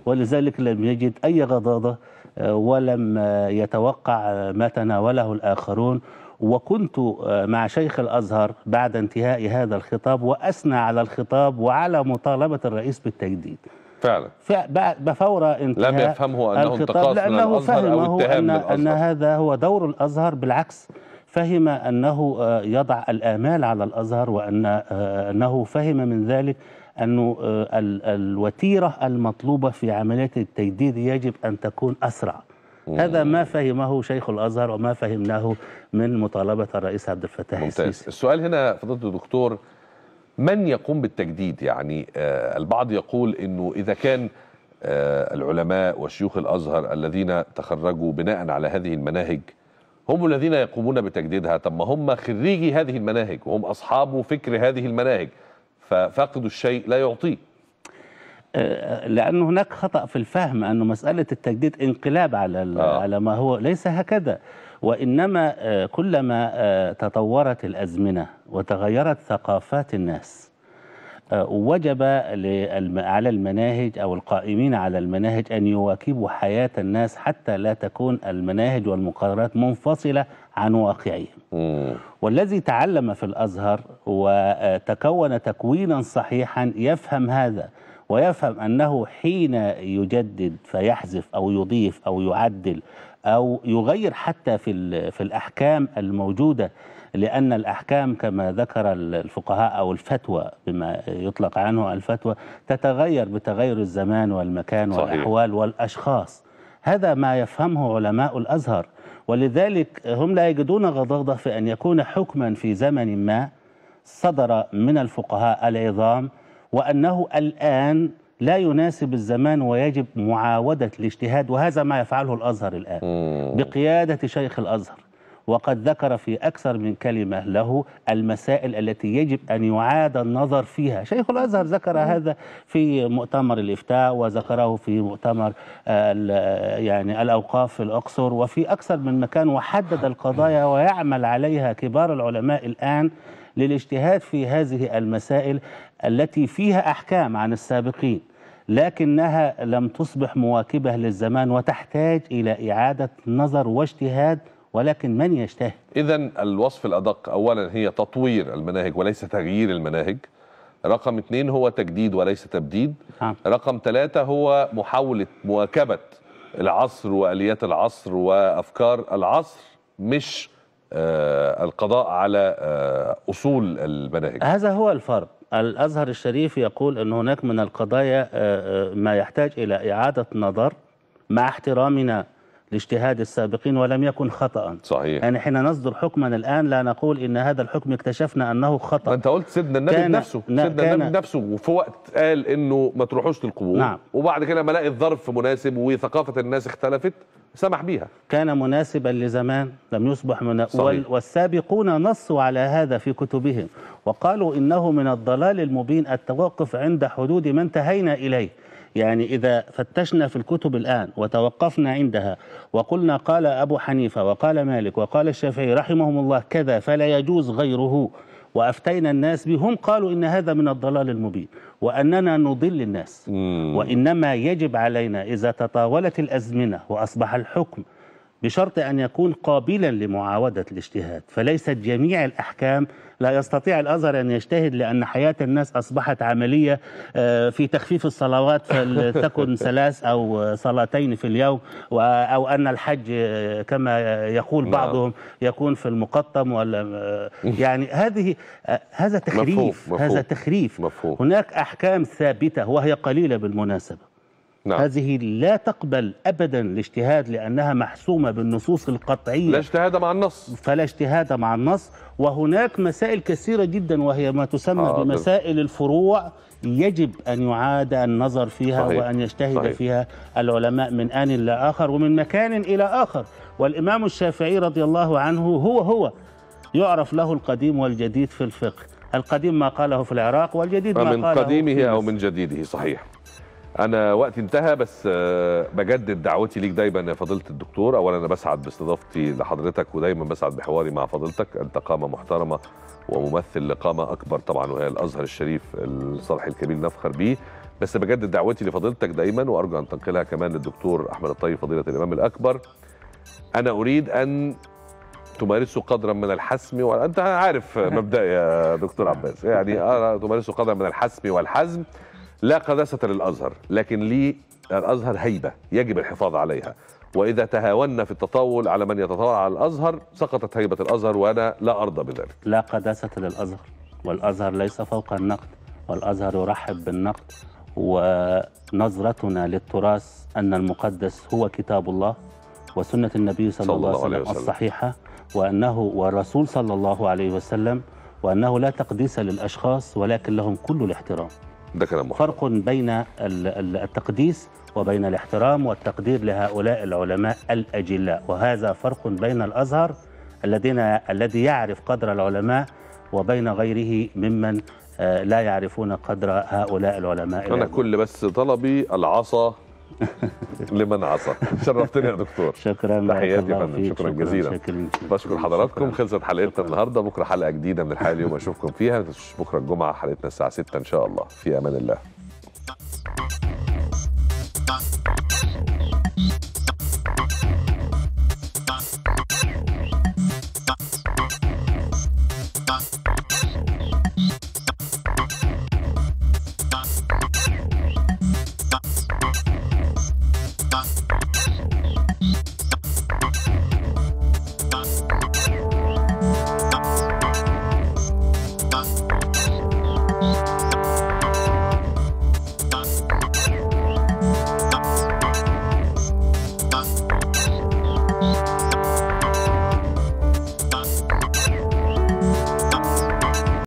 ولذلك لم يجد أي غضاضة آه، ولم آه، يتوقع ما تناوله الآخرون وكنت مع شيخ الأزهر بعد انتهاء هذا الخطاب وأثنى على الخطاب وعلى مطالبة الرئيس بالتجديد فعلا بقى فور انتهاء لم يفهمه انه انتقاص لأنه من الازهر او اتهام أن, أن هذا هو دور الازهر بالعكس فهم أنه آه، يضع الآمال على الأزهر وأنه آه، فهم من ذلك أن آه، الوتيرة المطلوبة في عملية التجديد يجب أن تكون أسرع هذا ما فهمه شيخ الأزهر وما فهمناه من مطالبة الرئيس عبد الفتاح السيسي السؤال هنا فضلت الدكتور من يقوم بالتجديد يعني آه، البعض يقول انه اذا كان آه، العلماء وشيوخ الازهر الذين تخرجوا بناء على هذه المناهج هم الذين يقومون بتجديدها طب ما هم خريجي هذه المناهج وهم اصحاب فكر هذه المناهج ففقد الشيء لا يعطيه آه، لأن هناك خطأ في الفهم أن مسألة التجديد انقلاب على آه. على ما هو ليس هكذا وإنما آه، كلما آه، تطورت الأزمنة وتغيرت ثقافات الناس آه، وجب على المناهج أو القائمين على المناهج أن يواكبوا حياة الناس حتى لا تكون المناهج والمقررات منفصلة عن واقعهم والذي تعلم في الأزهر وتكون تكوينا صحيحا يفهم هذا ويفهم أنه حين يجدد فيحذف أو يضيف أو يعدل أو يغير حتى في, في الأحكام الموجودة لأن الأحكام كما ذكر الفقهاء أو الفتوى بما يطلق عنه الفتوى تتغير بتغير الزمان والمكان صحيح. والأحوال والأشخاص هذا ما يفهمه علماء الأزهر ولذلك هم لا يجدون غضاضة في أن يكون حكما في زمن ما صدر من الفقهاء العظام وأنه الآن لا يناسب الزمان ويجب معاودة الاجتهاد وهذا ما يفعله الأزهر الآن بقيادة شيخ الأزهر وقد ذكر في أكثر من كلمة له المسائل التي يجب أن يعاد النظر فيها شيخ الأزهر ذكر هذا في مؤتمر الإفتاء وذكره في مؤتمر يعني الأوقاف في الأقصر وفي أكثر من مكان وحدد القضايا ويعمل عليها كبار العلماء الآن للاجتهاد في هذه المسائل التي فيها أحكام عن السابقين لكنها لم تصبح مواكبة للزمان وتحتاج إلى إعادة نظر واجتهاد ولكن من يجتهد إذا الوصف الأدق أولا هي تطوير المناهج وليس تغيير المناهج رقم اثنين هو تجديد وليس تبديد آه. رقم ثلاثة هو محاولة مواكبة العصر وآليات العصر وأفكار العصر مش آه القضاء على آه أصول المناهج هذا هو الفرق الأزهر الشريف يقول أن هناك من القضايا آه، آه، ما يحتاج إلى إعادة نظر مع احترامنا لاجتهاد السابقين ولم يكن خطأ صحيح يعني حين نصدر حكما الآن لا نقول إن هذا الحكم اكتشفنا أنه خطأ أنت قلت سيدنا النبي كان نفسه سيدنا كان النبي نفسه وفي وقت قال إنه ما تروحوش للقبور نعم وبعد كده ما لقى الظرف مناسب وثقافة الناس اختلفت سمح بيها كان مناسبا لزمان لم يصبح من صحيح. والسابقون نصوا على هذا في كتبهم وقالوا إنه من الضلال المبين التوقف عند حدود ما انتهينا إليه يعني إذا فتشنا في الكتب الآن وتوقفنا عندها وقلنا قال أبو حنيفة وقال مالك وقال الشافعي رحمهم الله كذا فلا يجوز غيره وأفتينا الناس بهم قالوا إن هذا من الضلال المبين وأننا نضل الناس وإنما يجب علينا إذا تطاولت الأزمنة وأصبح الحكم بشرط أن يكون قابلا لمعاودة الاجتهاد فليست جميع الأحكام لا يستطيع الأزهر أن يجتهد لأن حياة الناس أصبحت عملية آه، في تخفيف الصلوات فلتكن ثلاث أو صلاتين في اليوم أو أن الحج آه، كما يقول نعم. بعضهم يكون في المقطم ولا آه، يعني هذه هذا تخريف هذا تخريف هناك أحكام ثابتة وهي قليلة بالمناسبة نعم. هذه لا تقبل ابدا الاجتهاد لانها محسومه بالنصوص القطعيه لا اجتهاد مع النص فلا اجتهاد مع النص وهناك مسائل كثيره جدا وهي ما تسمى آه بمسائل ده. نعم. الفروع يجب ان يعاد النظر فيها صحيح. وان يجتهد صحيح. فيها العلماء من ان لاخر ومن مكان الى اخر والامام الشافعي رضي الله عنه هو هو يعرف له القديم والجديد في الفقه القديم ما قاله في العراق والجديد ما قاله من قديمه او من جديده صحيح انا وقتي انتهى بس آه، بجدد دعوتي ليك دايما يا فضيله الدكتور اولا انا بسعد باستضافتي لحضرتك ودايما بسعد بحواري مع فضيلتك انت قامه محترمه وممثل لقامه اكبر طبعا وهي الازهر الشريف الصالح الكبير نفخر بيه بس بجدد دعوتي لفضيلتك دايما وارجو ان تنقلها كمان للدكتور احمد الطيب فضيله الامام الاكبر انا اريد ان تمارسوا قدرا من الحسم وانت عارف مبدأ يا دكتور عباس يعني آه، تمارسوا قدرا من الحسم والحزم لا قداسة للأزهر لكن لي الأزهر هيبة يجب الحفاظ عليها وإذا تهاونا في التطاول على من يتطاول على الأزهر سقطت هيبة الأزهر وأنا لا أرضى بذلك لا قداسة للأزهر والأزهر ليس فوق النقد والأزهر يرحب بالنقد ونظرتنا للتراث أن المقدس هو كتاب الله وسنة النبي صلى, صلى الله عليه وسلم الصحيحة وأنه والرسول صلى الله عليه وسلم وأنه لا تقديس للأشخاص ولكن لهم كل الاحترام ده كلام محترم. فرق بين التقديس وبين الاحترام والتقدير لهؤلاء العلماء الأجلاء وهذا فرق بين الأزهر الذين الذي يعرف قدر العلماء وبين غيره ممن آه، لا يعرفون قدر هؤلاء العلماء أنا كل بس طلبي العصا لمن عصى شرفتني يا دكتور شكرا تحياتي يا فندم شكرا جزيلا بشكر حضراتكم خلصت حلقتنا النهارده بكره حلقه جديده من الحياه اليوم اشوفكم فيها بكره الجمعه حلقتنا الساعه 6 ان شاء الله في امان الله